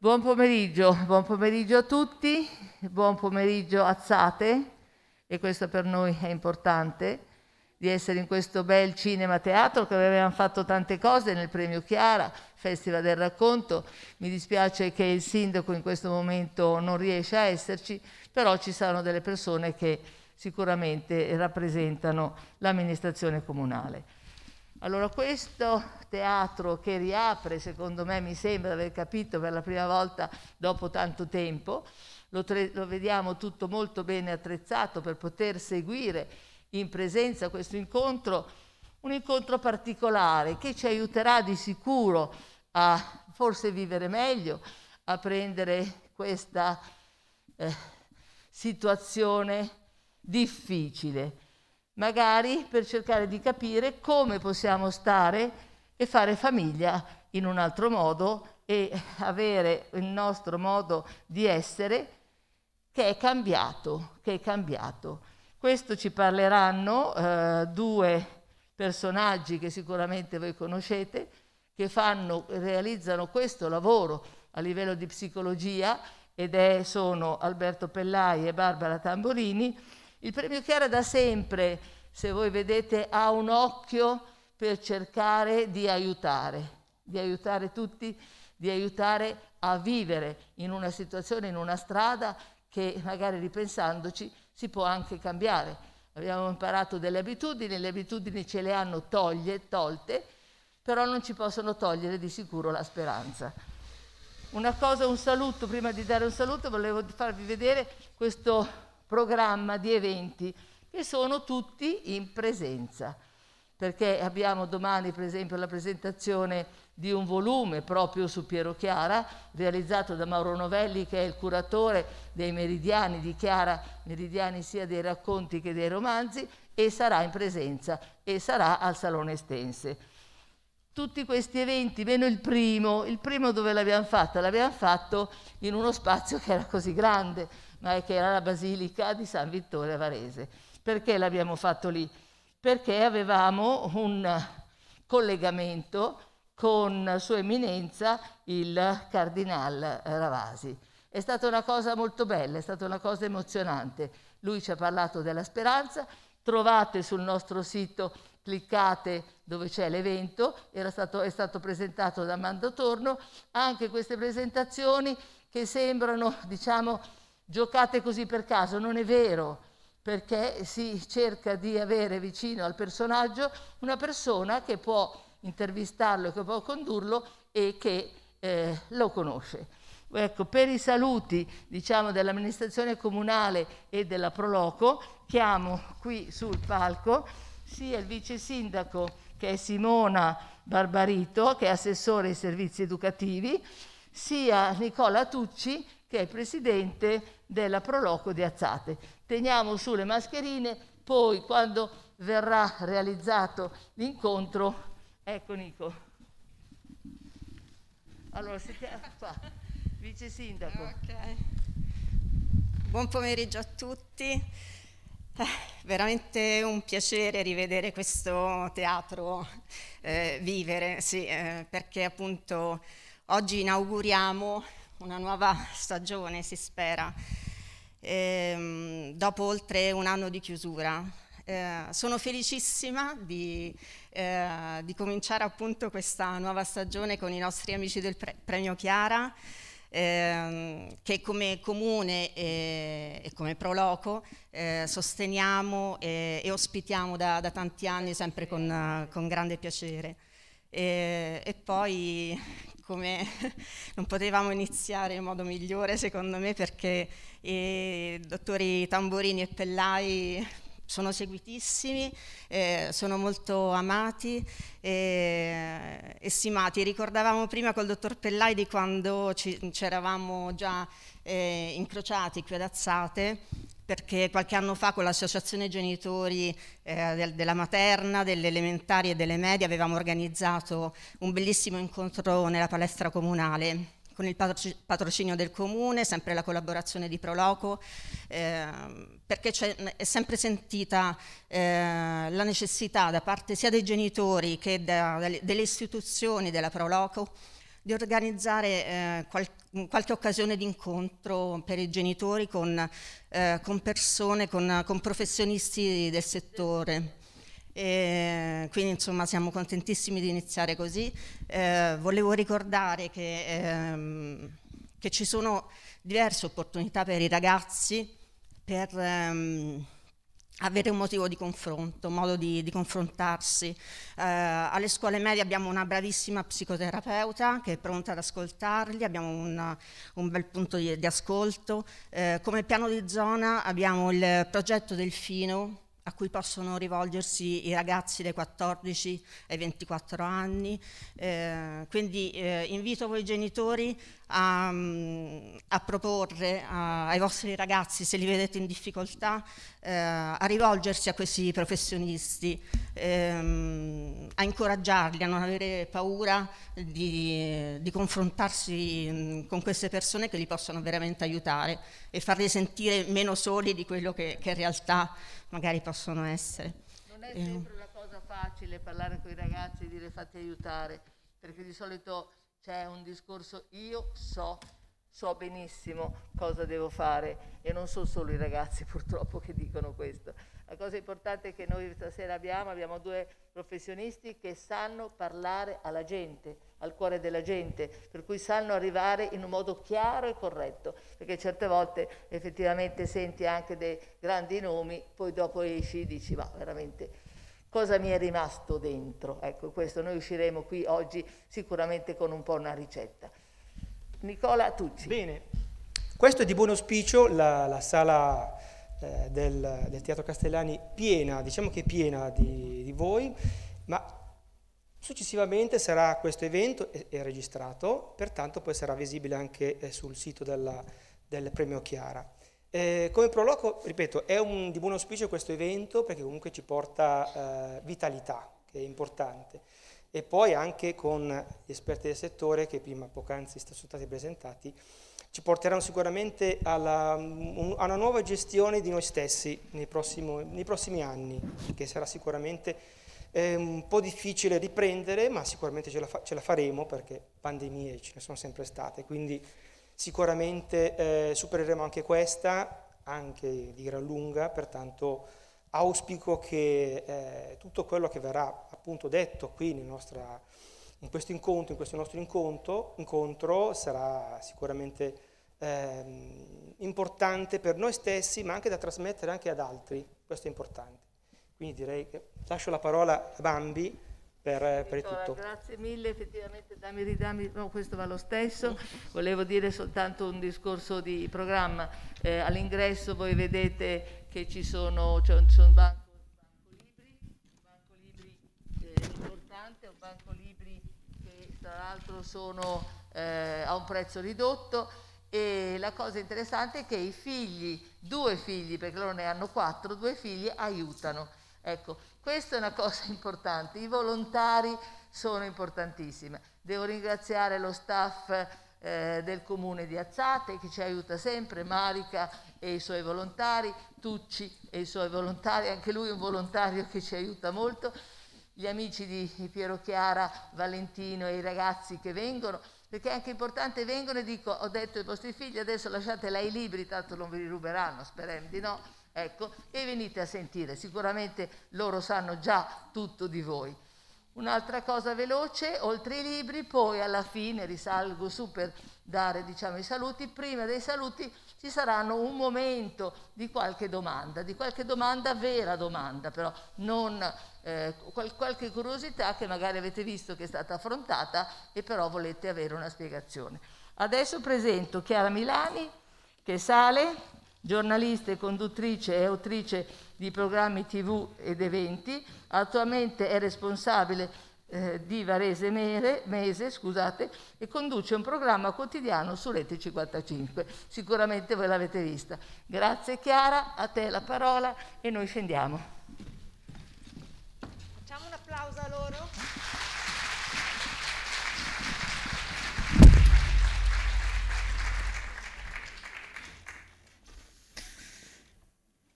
Buon pomeriggio, buon pomeriggio a tutti, buon pomeriggio Azzate, e questo per noi è importante, di essere in questo bel cinema teatro che avevamo fatto tante cose nel premio Chiara, Festival del Racconto. Mi dispiace che il sindaco in questo momento non riesce a esserci, però ci saranno delle persone che sicuramente rappresentano l'amministrazione comunale. Allora questo teatro che riapre, secondo me mi sembra di aver capito per la prima volta dopo tanto tempo, lo, lo vediamo tutto molto bene attrezzato per poter seguire in presenza questo incontro, un incontro particolare che ci aiuterà di sicuro a forse vivere meglio, a prendere questa eh, situazione difficile magari per cercare di capire come possiamo stare e fare famiglia in un altro modo e avere il nostro modo di essere che è cambiato, che è cambiato. Questo ci parleranno eh, due personaggi che sicuramente voi conoscete, che fanno, realizzano questo lavoro a livello di psicologia ed è, sono Alberto Pellai e Barbara Tamborini il premio Chiara da sempre, se voi vedete, ha un occhio per cercare di aiutare, di aiutare tutti, di aiutare a vivere in una situazione, in una strada che magari ripensandoci si può anche cambiare. Abbiamo imparato delle abitudini, le abitudini ce le hanno toglie, tolte, però non ci possono togliere di sicuro la speranza. Una cosa, un saluto, prima di dare un saluto volevo farvi vedere questo programma di eventi che sono tutti in presenza perché abbiamo domani per esempio la presentazione di un volume proprio su Piero Chiara, realizzato da Mauro Novelli che è il curatore dei meridiani di Chiara, meridiani sia dei racconti che dei romanzi, e sarà in presenza e sarà al Salone Estense tutti questi eventi, meno il primo, il primo dove l'abbiamo fatto? L'abbiamo fatto in uno spazio che era così grande, ma che era la Basilica di San Vittore a Varese. Perché l'abbiamo fatto lì? Perché avevamo un collegamento con Sua Eminenza il Cardinal Ravasi. È stata una cosa molto bella, è stata una cosa emozionante. Lui ci ha parlato della speranza, trovate sul nostro sito cliccate dove c'è l'evento, stato, è stato presentato da Mando Torno, anche queste presentazioni che sembrano, diciamo, giocate così per caso, non è vero, perché si cerca di avere vicino al personaggio una persona che può intervistarlo, che può condurlo e che eh, lo conosce. Ecco, per i saluti diciamo, dell'amministrazione comunale e della Proloco, chiamo qui sul palco sia il vice sindaco che è Simona Barbarito, che è assessore ai servizi educativi, sia Nicola Tucci, che è presidente della Proloco di Azzate. Teniamo su le mascherine, poi quando verrà realizzato l'incontro, ecco Nico. Allora, sentiamo qua, vice sindaco. Okay. Buon pomeriggio a tutti. Eh, veramente un piacere rivedere questo teatro eh, vivere, sì, eh, perché appunto oggi inauguriamo una nuova stagione, si spera, ehm, dopo oltre un anno di chiusura. Eh, sono felicissima di, eh, di, cominciare appunto questa nuova stagione con i nostri amici del pre- Premio Chiara. Ehm, che come comune e, e come Proloco eh, sosteniamo e, e ospitiamo da, da, tanti anni sempre con, con grande piacere. E, e, poi come non potevamo iniziare in modo migliore secondo me perché i dottori Tamborini e Pellai sono seguitissimi, eh, sono molto amati e, eh, e stimati. Ricordavamo prima col dottor Pellai di quando ci, eravamo già eh, incrociati qui ad Azzate perché qualche anno fa con l'associazione genitori eh, del, della materna, delle elementari e delle medie avevamo organizzato un bellissimo incontro nella palestra comunale con il patrocinio del comune, sempre la collaborazione di Proloco, eh, perché è sempre sentita eh, la necessità da parte sia dei genitori che da, delle istituzioni della Proloco di organizzare eh, qual, qualche occasione di incontro per i genitori con, eh, con persone, con, con professionisti del settore. E quindi insomma siamo contentissimi di iniziare così. Eh, volevo ricordare che, ehm, che, ci sono diverse opportunità per i ragazzi per ehm, avere un motivo di confronto, un modo di, di confrontarsi. Eh, alle scuole medie abbiamo una bravissima psicoterapeuta che è pronta ad ascoltarli, abbiamo una, un bel punto di, di ascolto. Eh, come piano di zona abbiamo il progetto Delfino, a cui possono rivolgersi i ragazzi dai 14 ai 24 anni. Eh, quindi eh, invito voi genitori a, mm, a proporre a, ai vostri ragazzi, se li vedete in difficoltà, eh, a rivolgersi a questi professionisti, ehm, a incoraggiarli a non avere paura di, di confrontarsi mh, mm, con queste persone che li possono veramente aiutare e farli sentire meno soli di quello che, che in realtà magari possono essere. Non è sempre eh. una cosa facile parlare con i ragazzi e dire fatti aiutare, perché di solito c'è un discorso io so, so benissimo cosa devo fare e non sono solo i ragazzi purtroppo che dicono questo. La cosa importante che noi stasera abbiamo, abbiamo due professionisti che sanno parlare alla gente, al cuore della gente, per cui sanno arrivare in un modo chiaro e corretto, perché certe volte effettivamente senti anche dei grandi nomi, poi dopo esci e dici ma veramente cosa mi è rimasto dentro. Ecco, questo noi usciremo qui oggi sicuramente con un po' una ricetta. Nicola Tucci. Bene, questo è di buon auspicio, la, la sala eh, del, del, Teatro Castellani piena, diciamo che piena di, di voi, ma Successivamente sarà questo evento è, è registrato, pertanto poi sarà visibile anche eh, sul sito della, del Premio Chiara. Eh, come proloco, ripeto, è un, di buon auspicio questo evento perché comunque ci porta eh, vitalità, che è importante, e poi anche con gli esperti del settore che prima poc'anzi sono stati presentati, ci porteranno sicuramente alla, un, a una nuova gestione di noi stessi nei, prossimo, nei prossimi anni, che sarà sicuramente eh, un po' difficile riprendere, ma sicuramente ce la, fa, ce la faremo perché pandemie ce ne sono sempre state, quindi Sicuramente eh, supereremo anche questa, anche di gran lunga, pertanto auspico che eh, tutto quello che verrà appunto detto qui nostra, in questo incontro, in questo nostro incontro, incontro sarà sicuramente eh, importante per noi stessi, ma anche da trasmettere anche ad altri, questo è importante. Quindi direi che lascio la parola a Bambi per, eh, per ecco, tutto. Grazie mille, effettivamente dammi ridammi, no, questo va lo stesso, volevo dire soltanto un discorso di programma, eh, all'ingresso voi vedete che ci sono, c'è cioè, un, un banco, un banco libri, un banco libri eh, importante, un banco libri che tra l'altro sono eh, a un prezzo ridotto e la cosa interessante è che i figli, due figli, perché loro ne hanno quattro, due figli aiutano. Ecco, questa è una cosa importante, i volontari sono importantissimi. Devo ringraziare lo staff eh, del comune di Azzate che ci aiuta sempre, Marica e i suoi volontari, Tucci e i suoi volontari, anche lui è un volontario che ci aiuta molto, gli amici di Piero Chiara, Valentino e i ragazzi che vengono, perché è anche importante vengono e dico ho detto ai vostri figli adesso lasciatela ai libri, tanto non vi ruberanno, speriamo di no Ecco, e venite a sentire, sicuramente loro sanno già tutto di voi. Un'altra cosa veloce, oltre i libri, poi alla fine risalgo su per dare diciamo, i saluti. Prima dei saluti ci saranno un momento di qualche domanda, di qualche domanda, vera domanda, però non eh, qual qualche curiosità che magari avete visto che è stata affrontata e però volete avere una spiegazione. Adesso presento Chiara Milani che sale, giornalista e conduttrice e autrice di programmi tv ed eventi, attualmente è responsabile eh, di Varese Mere, Mese scusate, e conduce un programma quotidiano su Rete 55. Sicuramente voi l'avete vista. Grazie Chiara, a te la parola e noi scendiamo. Facciamo un applauso a loro.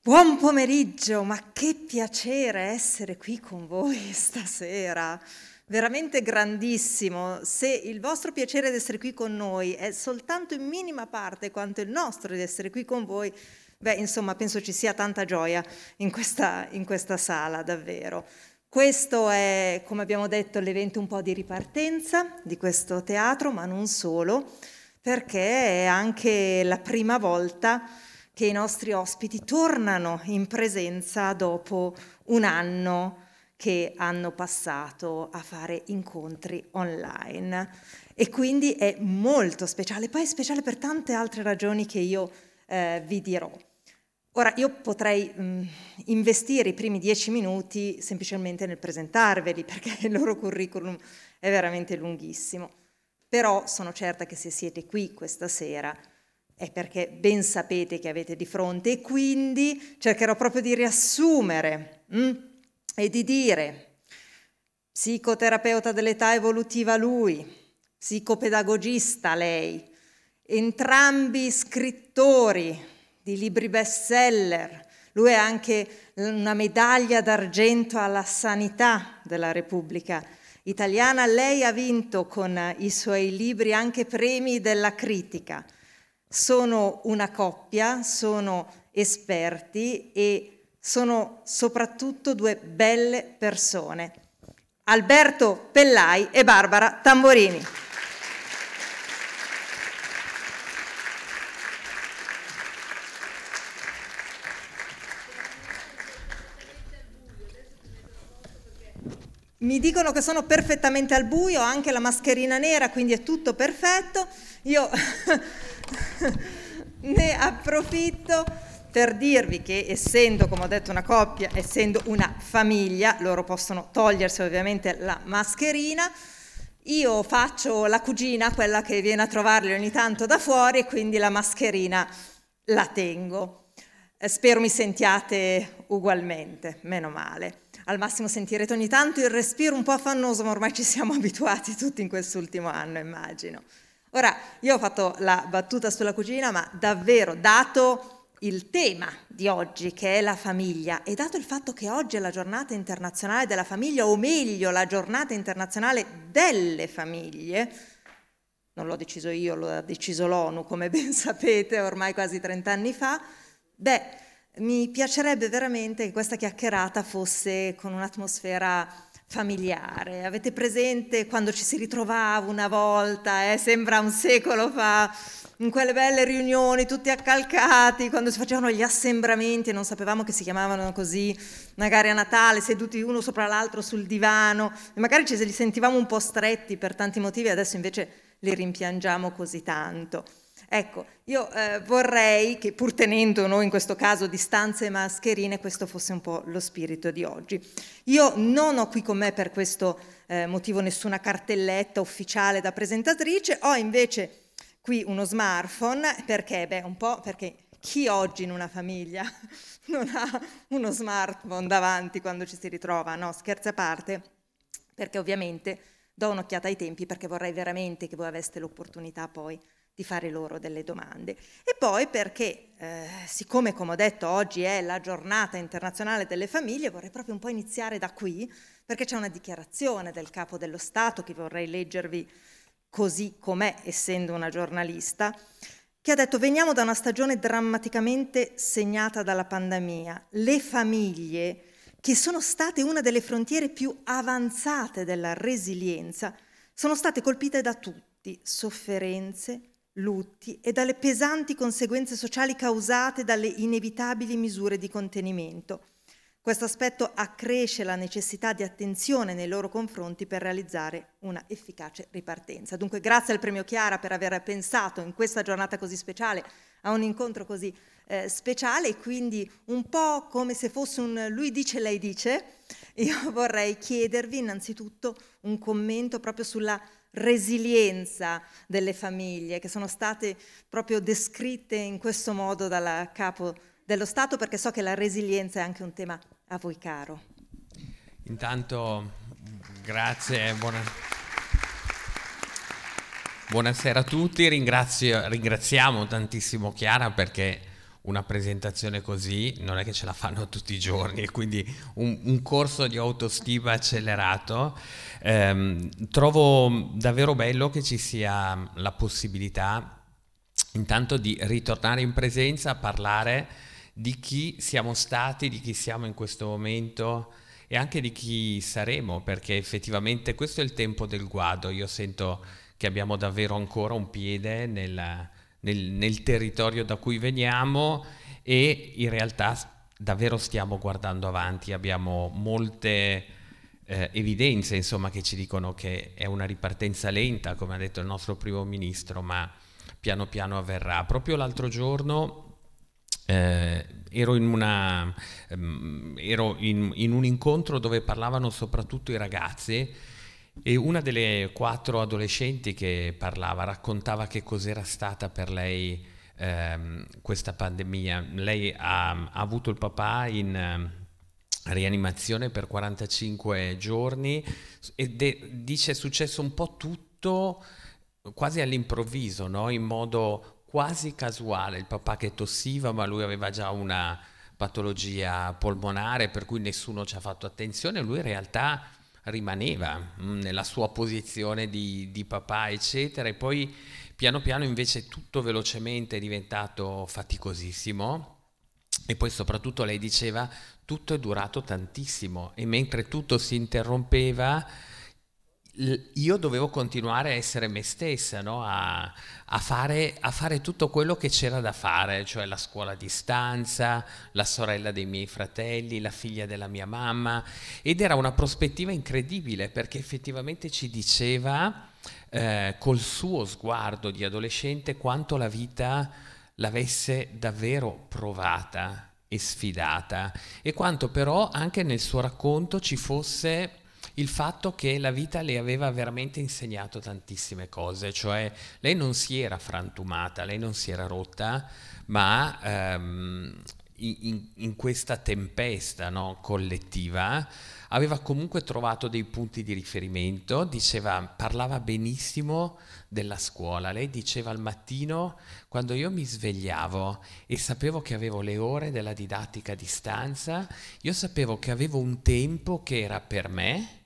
Buon pomeriggio, ma che piacere essere qui con voi stasera. Veramente grandissimo. Se il vostro piacere di essere qui con noi è soltanto in minima parte quanto il nostro di essere qui con voi, beh, insomma, penso ci sia tanta gioia in questa, in questa sala, davvero. Questo è, come abbiamo detto, l'evento un po' di ripartenza di questo teatro, ma non solo, perché è anche la prima volta che i nostri ospiti tornano in presenza dopo un anno che hanno passato a fare incontri online e quindi è molto speciale, poi è speciale per tante altre ragioni che io eh, vi dirò. Ora io potrei mh, mm, investire i primi dieci minuti semplicemente nel presentarveli perché il loro curriculum è veramente lunghissimo, però sono certa che se siete qui questa sera è perché ben sapete che avete di fronte e quindi cercherò proprio di riassumere mh? Mm, e di dire psicoterapeuta dell'età evolutiva lui, psicopedagogista lei, entrambi scrittori di libri bestseller, lui è anche una medaglia d'argento alla sanità della Repubblica Italiana, lei ha vinto con i suoi libri anche premi della critica sono una coppia, sono esperti e sono soprattutto due belle persone. Alberto Pellai e Barbara Tamborini. Mi dicono che sono perfettamente al buio, ho anche la mascherina nera, quindi è tutto perfetto. Io ne approfitto per dirvi che essendo, come ho detto, una coppia, essendo una famiglia, loro possono togliersi ovviamente la mascherina. Io faccio la cugina, quella che viene a trovarli ogni tanto da fuori, e quindi la mascherina la tengo. Eh, spero mi sentiate ugualmente, meno male. Al massimo sentirete ogni tanto il respiro un po' affannoso, ma ormai ci siamo abituati tutti in quest'ultimo anno, immagino. Ora, io ho fatto la battuta sulla cucina, ma davvero, dato il tema di oggi, che è la famiglia, e dato il fatto che oggi è la giornata internazionale della famiglia, o meglio, la giornata internazionale delle famiglie, non l'ho deciso io, l'ha deciso l'ONU, come ben sapete, ormai quasi 30 anni fa, beh, mi piacerebbe veramente che questa chiacchierata fosse con un'atmosfera familiare. Avete presente quando ci si ritrovava una volta, eh, sembra un secolo fa, in quelle belle riunioni tutti accalcati, quando si facevano gli assembramenti e non sapevamo che si chiamavano così, magari a Natale seduti uno sopra l'altro sul divano e magari ci li sentivamo un po' stretti per tanti motivi, adesso invece li rimpiangiamo così tanto. Ecco, io eh, vorrei che pur tenendo noi in questo caso distanze e mascherine, questo fosse un po' lo spirito di oggi. Io non ho qui con me per questo eh, motivo nessuna cartelletta ufficiale da presentatrice, ho invece qui uno smartphone perché, beh, un po' perché chi oggi in una famiglia non ha uno smartphone davanti quando ci si ritrova? No, scherzi a parte, perché ovviamente do un'occhiata ai tempi perché vorrei veramente che voi aveste l'opportunità poi di fare loro delle domande. E poi perché, eh, siccome come ho detto oggi è la giornata internazionale delle famiglie, vorrei proprio un po' iniziare da qui, perché c'è una dichiarazione del capo dello Stato che vorrei leggervi così com'è, essendo una giornalista, che ha detto veniamo da una stagione drammaticamente segnata dalla pandemia. Le famiglie, che sono state una delle frontiere più avanzate della resilienza, sono state colpite da tutti, sofferenze, lutti e dalle pesanti conseguenze sociali causate dalle inevitabili misure di contenimento. Questo aspetto accresce la necessità di attenzione nei loro confronti per realizzare una efficace ripartenza. Dunque grazie al Premio Chiara per aver pensato in questa giornata così speciale a un incontro così eh, speciale e quindi un po' come se fosse un lui dice lei dice, io vorrei chiedervi innanzitutto un commento proprio sulla resilienza delle famiglie, che sono state proprio descritte in questo modo dal capo dello Stato, perché so che la resilienza è anche un tema a voi caro. Intanto, grazie, buona... Buonasera a tutti, Ringrazio, ringraziamo tantissimo Chiara perché una presentazione così non è che ce la fanno tutti i giorni, quindi un, un corso di autostima accelerato. Ehm, trovo davvero bello che ci sia la possibilità intanto di ritornare in presenza a parlare di chi siamo stati, di chi siamo in questo momento e anche di chi saremo, perché effettivamente questo è il tempo del guado. Io sento che abbiamo davvero ancora un piede nel nel, nel territorio da cui veniamo e in realtà davvero stiamo guardando avanti, abbiamo molte eh, evidenze insomma, che ci dicono che è una ripartenza lenta, come ha detto il nostro primo ministro, ma piano piano avverrà. Proprio l'altro giorno eh, ero, in, una, um, ero in, in un incontro dove parlavano soprattutto i ragazzi e una delle quattro adolescenti che parlava raccontava che cos'era stata per lei ehm, questa pandemia. Lei ha, ha, avuto il papà in ehm, rianimazione per 45 giorni e dice è successo un po' tutto quasi all'improvviso, no? in modo quasi casuale. Il papà che tossiva, ma lui aveva già una patologia polmonare per cui nessuno ci ha fatto attenzione, lui in realtà rimaneva mm, nella sua posizione di, di, papà, eccetera, e poi piano piano invece tutto velocemente è diventato faticosissimo. E poi soprattutto lei diceva tutto è durato tantissimo e mentre tutto si interrompeva io dovevo continuare a essere me stessa, no? a, a, fare, a, fare, tutto quello che c'era da fare, cioè la scuola a distanza, la sorella dei miei fratelli, la figlia della mia mamma, ed era una prospettiva incredibile perché effettivamente ci diceva eh, col suo sguardo di adolescente quanto la vita l'avesse davvero provata e sfidata e quanto però anche nel suo racconto ci fosse il fatto che la vita le aveva veramente insegnato tantissime cose, cioè lei non si era frantumata, lei non si era rotta, ma ehm, in, in, questa tempesta no, collettiva aveva comunque trovato dei punti di riferimento, diceva, parlava benissimo della scuola, lei diceva al mattino quando io mi svegliavo e sapevo che avevo le ore della didattica a distanza, io sapevo che avevo un tempo che era per me,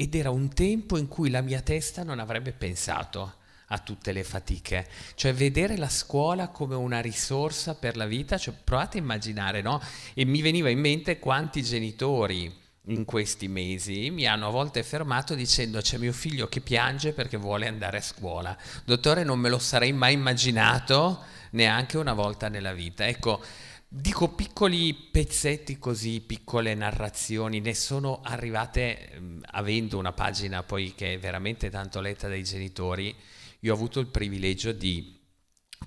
ed era un tempo in cui la mia testa non avrebbe pensato a tutte le fatiche, cioè vedere la scuola come una risorsa per la vita, cioè provate a immaginare, no? E mi veniva in mente quanti genitori in questi mesi mi hanno a volte fermato dicendo c'è mio figlio che piange perché vuole andare a scuola. Dottore, non me lo sarei mai immaginato neanche una volta nella vita. Ecco, Dico piccoli pezzetti così, piccole narrazioni, ne sono arrivate avendo una pagina poi che è veramente tanto letta dai genitori. Io ho avuto il privilegio di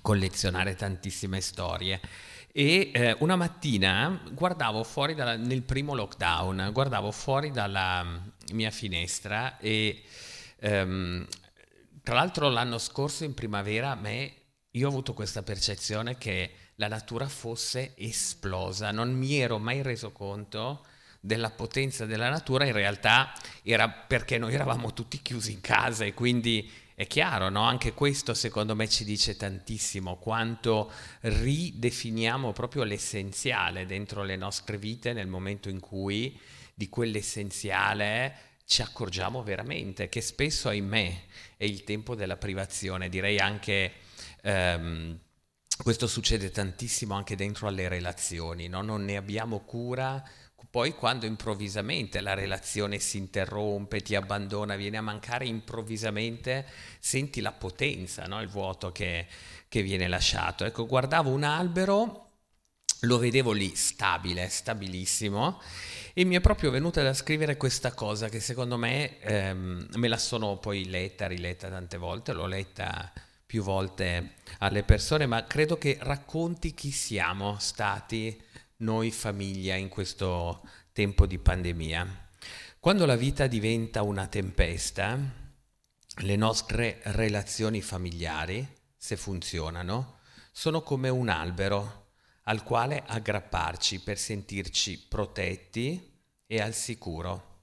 collezionare tantissime storie e eh, una mattina guardavo fuori dalla, nel primo lockdown, guardavo fuori dalla mia finestra e ehm, tra l'altro l'anno scorso in primavera a me io ho avuto questa percezione che la natura fosse esplosa. Non mi ero mai reso conto della potenza della natura, in realtà era perché noi eravamo tutti chiusi in casa e quindi è chiaro, no? anche questo secondo me ci dice tantissimo quanto ridefiniamo proprio l'essenziale dentro le nostre vite nel momento in cui di quell'essenziale ci accorgiamo veramente che spesso, ahimè, è il tempo della privazione, direi anche... Um, questo succede tantissimo anche dentro alle relazioni, no? non ne abbiamo cura. Poi quando improvvisamente la relazione si interrompe, ti abbandona, viene a mancare improvvisamente, senti la potenza, no? il vuoto che, che viene lasciato. Ecco, guardavo un albero, lo vedevo lì stabile, stabilissimo, e mi è proprio venuta da scrivere questa cosa che secondo me ehm, me la sono poi letta, riletta tante volte, l'ho letta più volte alle persone, ma credo che racconti chi siamo stati noi famiglia in questo tempo di pandemia. Quando la vita diventa una tempesta, le nostre relazioni familiari, se funzionano, sono come un albero al quale aggrapparci per sentirci protetti e al sicuro.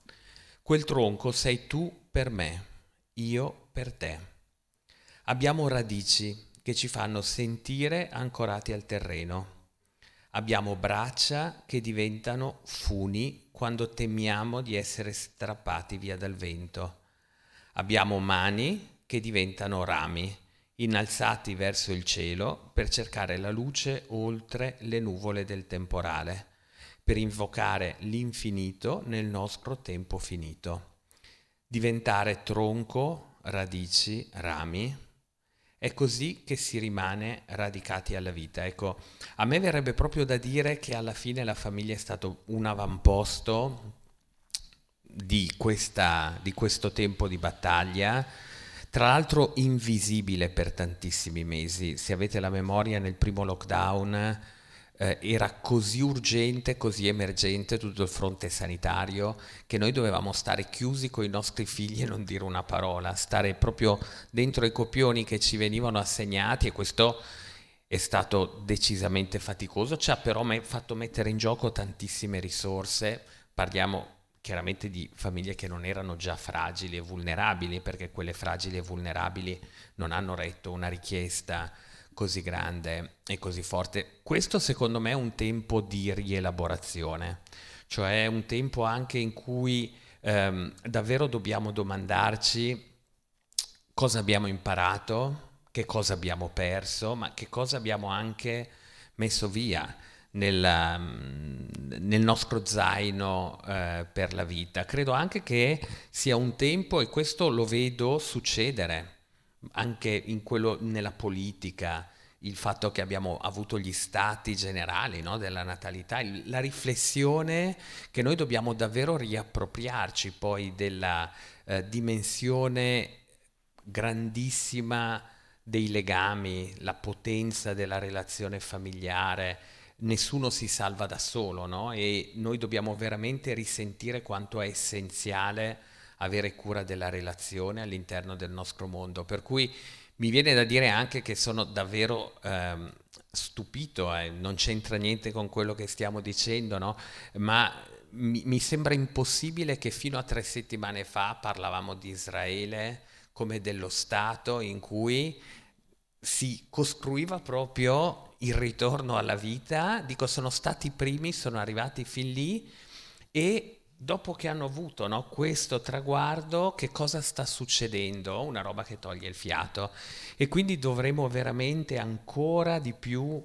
Quel tronco sei tu per me, io per te. Abbiamo radici che ci fanno sentire ancorati al terreno. Abbiamo braccia che diventano funi quando temiamo di essere strappati via dal vento. Abbiamo mani che diventano rami, innalzati verso il cielo per cercare la luce oltre le nuvole del temporale, per invocare l'infinito nel nostro tempo finito. Diventare tronco, radici, rami è così che si rimane radicati alla vita. Ecco, a me verrebbe proprio da dire che alla fine la famiglia è stato un avamposto di, questa, di questo tempo di battaglia, tra l'altro invisibile per tantissimi mesi. Se avete la memoria, nel primo lockdown eh, era così urgente, così emergente tutto il fronte sanitario che noi dovevamo stare chiusi con i nostri figli e non dire una parola, stare proprio dentro i copioni che ci venivano assegnati e questo è stato decisamente faticoso, ci ha però me fatto mettere in gioco tantissime risorse, parliamo chiaramente di famiglie che non erano già fragili e vulnerabili, perché quelle fragili e vulnerabili non hanno retto una richiesta così grande e così forte. Questo secondo me è un tempo di rielaborazione, cioè un tempo anche in cui ehm, davvero dobbiamo domandarci cosa abbiamo imparato, che cosa abbiamo perso, ma che cosa abbiamo anche messo via. Nella, ehm, nel, nostro zaino eh, per la vita. Credo anche che sia un tempo, e questo lo vedo succedere anche quello, nella politica, il fatto che abbiamo avuto gli stati generali no, della natalità, il, la riflessione che noi dobbiamo davvero riappropriarci poi della eh, dimensione grandissima dei legami, la potenza della relazione familiare, nessuno si salva da solo, no? E noi dobbiamo veramente risentire quanto è essenziale avere cura della relazione all'interno del nostro mondo. Per cui mi viene da dire anche che sono davvero ehm, stupito, eh, non c'entra niente con quello che stiamo dicendo, no? ma mi, mi sembra impossibile che fino a tre settimane fa parlavamo di Israele come dello Stato in cui si costruiva proprio il ritorno alla vita, dico sono stati i primi, sono arrivati fin lì e dopo che hanno avuto no, questo traguardo, che cosa sta succedendo? Una roba che toglie il fiato. E quindi dovremo veramente ancora di più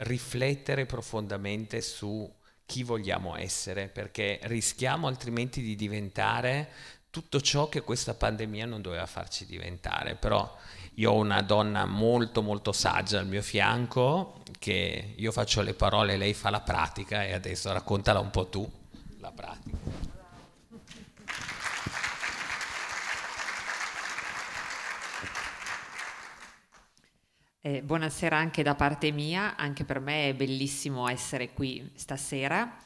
riflettere profondamente su chi vogliamo essere, perché rischiamo altrimenti di diventare tutto ciò che questa pandemia non doveva farci diventare. Però io ho una donna molto molto saggia al mio fianco, che io faccio le parole, lei fa la pratica e adesso raccontala un po' tu la pratica. buonasera anche da parte mia, anche per me è bellissimo essere qui stasera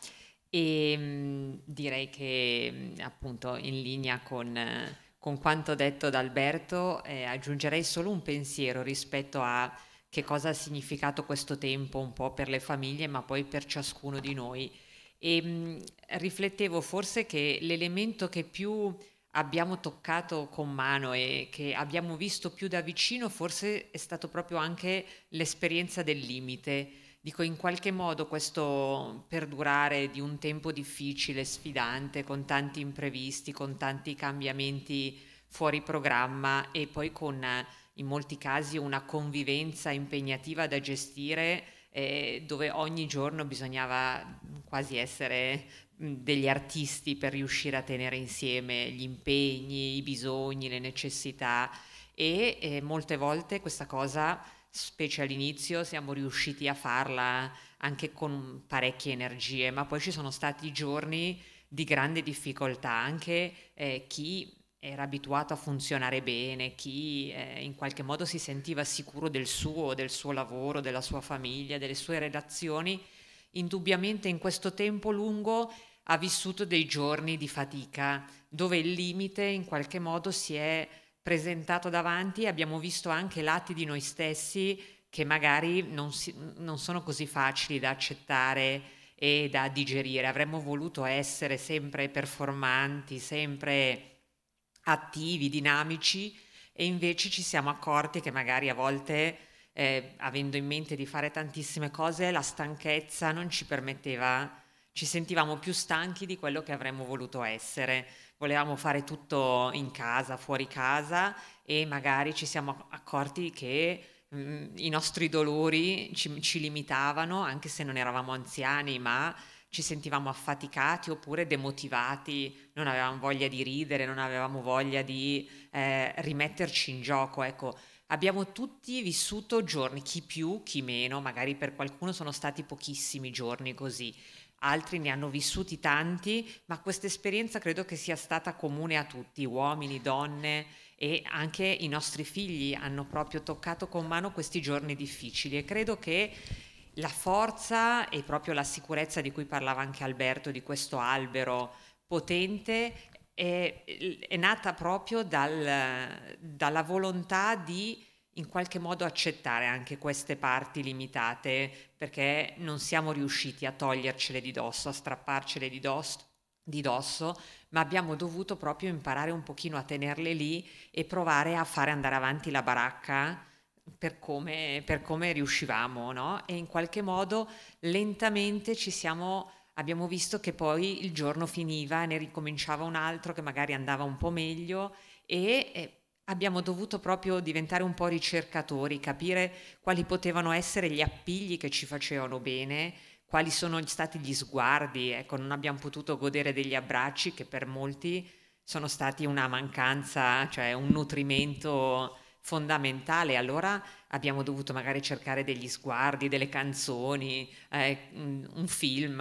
e mh, mm, direi che mh, mm, appunto in linea con, eh, con, quanto detto da Alberto eh, aggiungerei solo un pensiero rispetto a che cosa ha significato questo tempo un po' per le famiglie ma poi per ciascuno di noi e mh, mm, riflettevo forse che l'elemento che più abbiamo toccato con mano e che abbiamo visto più da vicino forse è stato proprio anche l'esperienza del limite. Dico, in qualche modo questo perdurare di un tempo difficile, sfidante, con tanti imprevisti, con tanti cambiamenti fuori programma e poi con in molti casi una convivenza impegnativa da gestire eh, dove ogni giorno bisognava quasi essere degli artisti per riuscire a tenere insieme gli impegni, i bisogni, le necessità e, e eh, molte volte questa cosa, specie all'inizio, siamo riusciti a farla anche con parecchie energie, ma poi ci sono stati giorni di grande difficoltà, anche eh, chi era abituato a funzionare bene, chi eh, in qualche modo si sentiva sicuro del suo, del suo lavoro, della sua famiglia, delle sue relazioni, indubbiamente in questo tempo lungo ha vissuto dei giorni di fatica, dove il limite in qualche modo si è presentato davanti, e abbiamo visto anche lati di noi stessi che magari non, si, non sono così facili da accettare e da digerire. Avremmo voluto essere sempre performanti, sempre attivi, dinamici e invece ci siamo accorti che magari a volte, eh, avendo in mente di fare tantissime cose, la stanchezza non ci permetteva ci sentivamo più stanchi di quello che avremmo voluto essere. Volevamo fare tutto in casa, fuori casa e magari ci siamo accorti che mh, mm, i nostri dolori ci, ci limitavano, anche se non eravamo anziani, ma ci sentivamo affaticati oppure demotivati, non avevamo voglia di ridere, non avevamo voglia di eh, rimetterci in gioco. Ecco, abbiamo tutti vissuto giorni, chi più, chi meno, magari per qualcuno sono stati pochissimi giorni così, altri ne hanno vissuti tanti, ma questa esperienza credo che sia stata comune a tutti, uomini, donne e anche i nostri figli hanno proprio toccato con mano questi giorni difficili e credo che la forza e proprio la sicurezza di cui parlava anche Alberto, di questo albero potente, è, è nata proprio dal, dalla volontà di in qualche modo accettare anche queste parti limitate perché non siamo riusciti a togliercele di dosso, a strapparcele di dosso, di dosso, ma abbiamo dovuto proprio imparare un pochino a tenerle lì e provare a fare andare avanti la baracca per come, per come riuscivamo, no? E in qualche modo lentamente ci siamo abbiamo visto che poi il giorno finiva, ne ricominciava un altro che magari andava un po' meglio e, e abbiamo dovuto proprio diventare un po' ricercatori, capire quali potevano essere gli appigli che ci facevano bene, quali sono stati gli sguardi, ecco, non abbiamo potuto godere degli abbracci che per molti sono stati una mancanza, cioè un nutrimento fondamentale, allora abbiamo dovuto magari cercare degli sguardi, delle canzoni, eh, un film,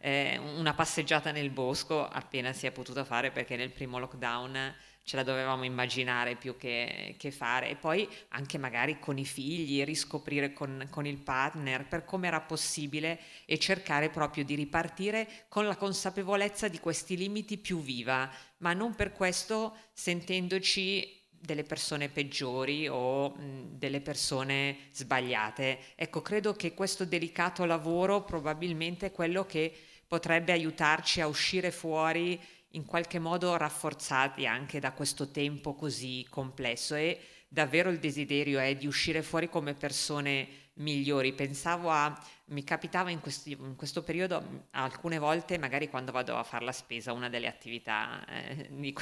eh, una passeggiata nel bosco appena si è potuta fare perché nel primo lockdown ce la dovevamo immaginare più che, che fare e poi anche magari con i figli, riscoprire con, con il partner per come era possibile e cercare proprio di ripartire con la consapevolezza di questi limiti più viva, ma non per questo sentendoci delle persone peggiori o mh, delle persone sbagliate. Ecco, credo che questo delicato lavoro probabilmente è quello che potrebbe aiutarci a uscire fuori in qualche modo rafforzati anche da questo tempo così complesso e davvero il desiderio è di uscire fuori come persone migliori. Pensavo a, mi capitava in, questi, in questo periodo mm, alcune volte, magari quando vado a fare la spesa, una delle attività, eh, di,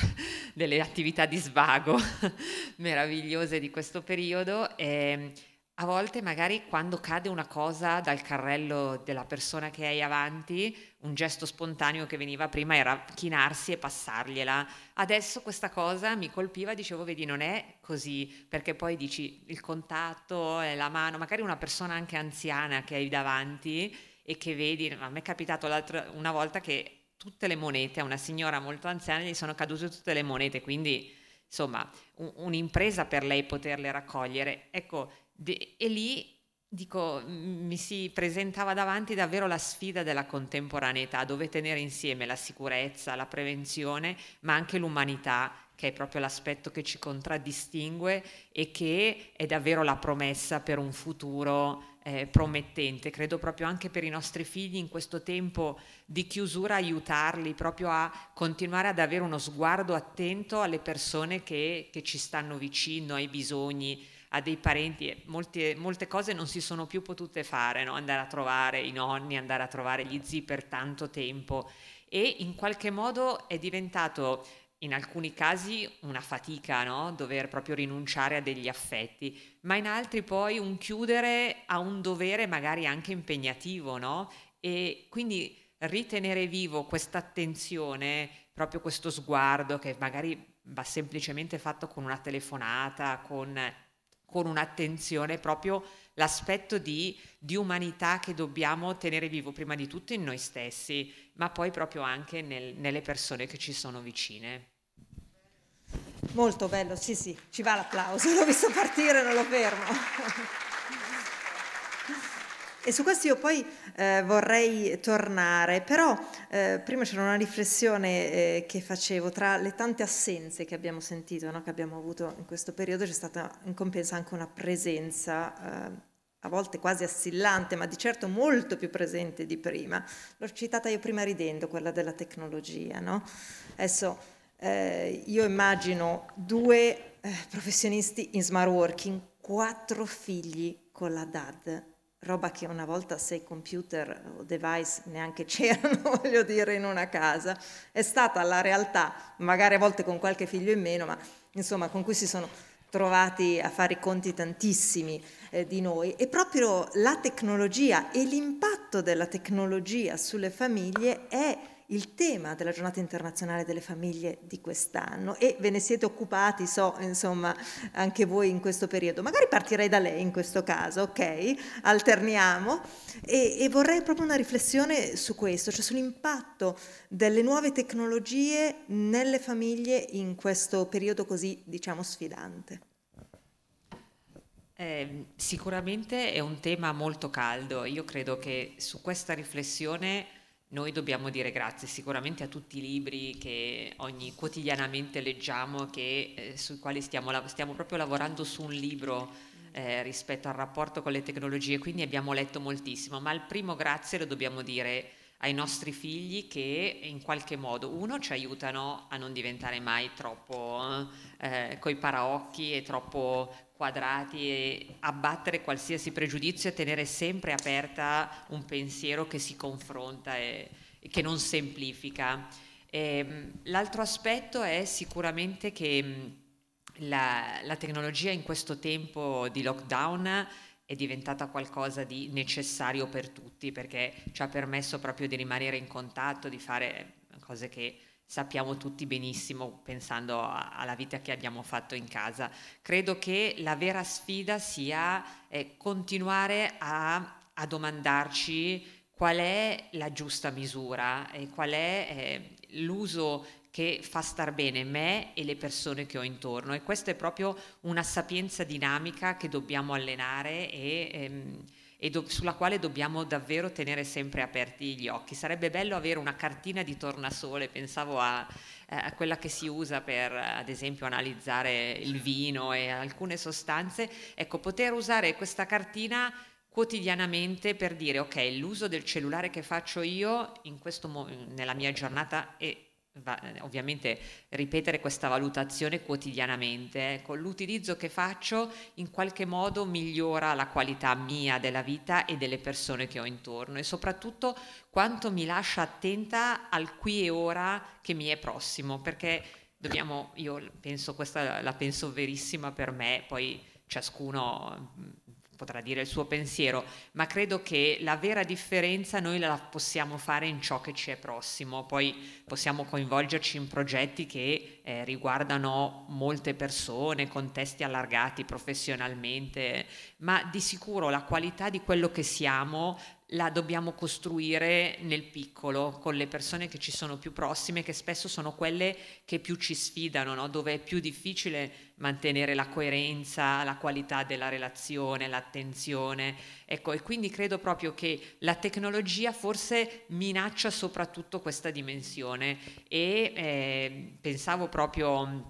delle attività di svago meravigliose di questo periodo. Eh, a volte magari quando cade una cosa dal carrello della persona che hai avanti, un gesto spontaneo che veniva prima era chinarsi e passargliela. Adesso questa cosa mi colpiva, dicevo, vedi, non è così, perché poi dici il contatto, la mano, magari una persona anche anziana che hai davanti e che vedi, a me è capitato una volta che tutte le monete, a una signora molto anziana gli sono cadute tutte le monete, quindi insomma un, un'impresa per lei poterle raccogliere. Ecco, e lì dico, mi si presentava davanti davvero la sfida della contemporaneità, dove tenere insieme la sicurezza, la prevenzione, ma anche l'umanità, che è proprio l'aspetto che ci contraddistingue e che è davvero la promessa per un futuro eh, promettente. Credo proprio anche per i nostri figli in questo tempo di chiusura aiutarli proprio a continuare ad avere uno sguardo attento alle persone che, che ci stanno vicino, ai bisogni a dei parenti, molte, molte cose non si sono più potute fare, no? andare a trovare i nonni, andare a trovare gli zii per tanto tempo e in qualche modo è diventato in alcuni casi una fatica, no? dover proprio rinunciare a degli affetti, ma in altri poi un chiudere a un dovere magari anche impegnativo, no? E quindi ritenere vivo questa attenzione, proprio questo sguardo che magari va semplicemente fatto con una telefonata, con con un'attenzione proprio l'aspetto di, di, umanità che dobbiamo tenere vivo prima di tutto in noi stessi, ma poi proprio anche nel, nelle persone che ci sono vicine. Molto bello, sì sì, ci va l'applauso, l'ho visto partire, non lo fermo. E su questo io poi eh, vorrei tornare, però eh, prima c'era una riflessione eh, che facevo tra le tante assenze che abbiamo sentito, no? che abbiamo avuto in questo periodo, c'è stata in compensa anche una presenza eh, a volte quasi assillante, ma di certo molto più presente di prima. L'ho citata io prima ridendo, quella della tecnologia. No? Adesso eh, io immagino due eh, professionisti in smart working, quattro figli con la DAD roba che una volta sei computer o device neanche c'erano, voglio dire, in una casa, è stata la realtà, magari a volte con qualche figlio in meno, ma insomma con cui si sono trovati a fare i conti tantissimi eh, di noi e proprio la tecnologia e l'impatto della tecnologia sulle famiglie è il tema della giornata internazionale delle famiglie di quest'anno e ve ne siete occupati, so, insomma, anche voi in questo periodo. Magari partirei da lei in questo caso, ok? Alterniamo e, e vorrei proprio una riflessione su questo, cioè sull'impatto delle nuove tecnologie nelle famiglie in questo periodo così, diciamo, sfidante. Eh, sicuramente è un tema molto caldo, io credo che su questa riflessione noi dobbiamo dire grazie sicuramente a tutti i libri che ogni quotidianamente leggiamo, che, eh, sui quali stiamo, stiamo, proprio lavorando su un libro eh, rispetto al rapporto con le tecnologie, quindi abbiamo letto moltissimo, ma il primo grazie lo dobbiamo dire ai nostri figli che in qualche modo, uno, ci aiutano a non diventare mai troppo eh, coi paraocchi e troppo quadrati e abbattere qualsiasi pregiudizio e tenere sempre aperta un pensiero che si confronta e, e che non semplifica. Ehm, l'altro aspetto è sicuramente che mm, la, la, tecnologia in questo tempo di lockdown è diventata qualcosa di necessario per tutti perché ci ha permesso proprio di rimanere in contatto, di fare cose che sappiamo tutti benissimo pensando alla vita che abbiamo fatto in casa. Credo che la vera sfida sia eh, continuare a, a, domandarci qual è la giusta misura e qual è eh, l'uso che fa star bene me e le persone che ho intorno e questa è proprio una sapienza dinamica che dobbiamo allenare e ehm, e do- sulla quale dobbiamo davvero tenere sempre aperti gli occhi. Sarebbe bello avere una cartina di tornasole, pensavo a, eh, a quella che si usa per ad esempio analizzare il vino e alcune sostanze, ecco poter usare questa cartina quotidianamente per dire ok l'uso del cellulare che faccio io mo- nella mia giornata è Va, eh, ovviamente ripetere questa valutazione quotidianamente, eh. ecco, l'utilizzo che faccio in qualche modo migliora la qualità mia della vita e delle persone che ho intorno e soprattutto quanto mi lascia attenta al qui e ora che mi è prossimo, perché dobbiamo, io penso, questa la penso verissima per me, poi ciascuno mm, potrà dire il suo pensiero, ma credo che la vera differenza noi la possiamo fare in ciò che ci è prossimo, poi possiamo coinvolgerci in progetti che eh, riguardano molte persone, contesti allargati professionalmente, ma di sicuro la qualità di quello che siamo la dobbiamo costruire nel piccolo, con le persone che ci sono più prossime, che spesso sono quelle che più ci sfidano, no? dove è più difficile mantenere la coerenza, la qualità della relazione, l'attenzione. Ecco, e quindi credo proprio che la tecnologia forse minaccia soprattutto questa dimensione e eh, pensavo proprio mm,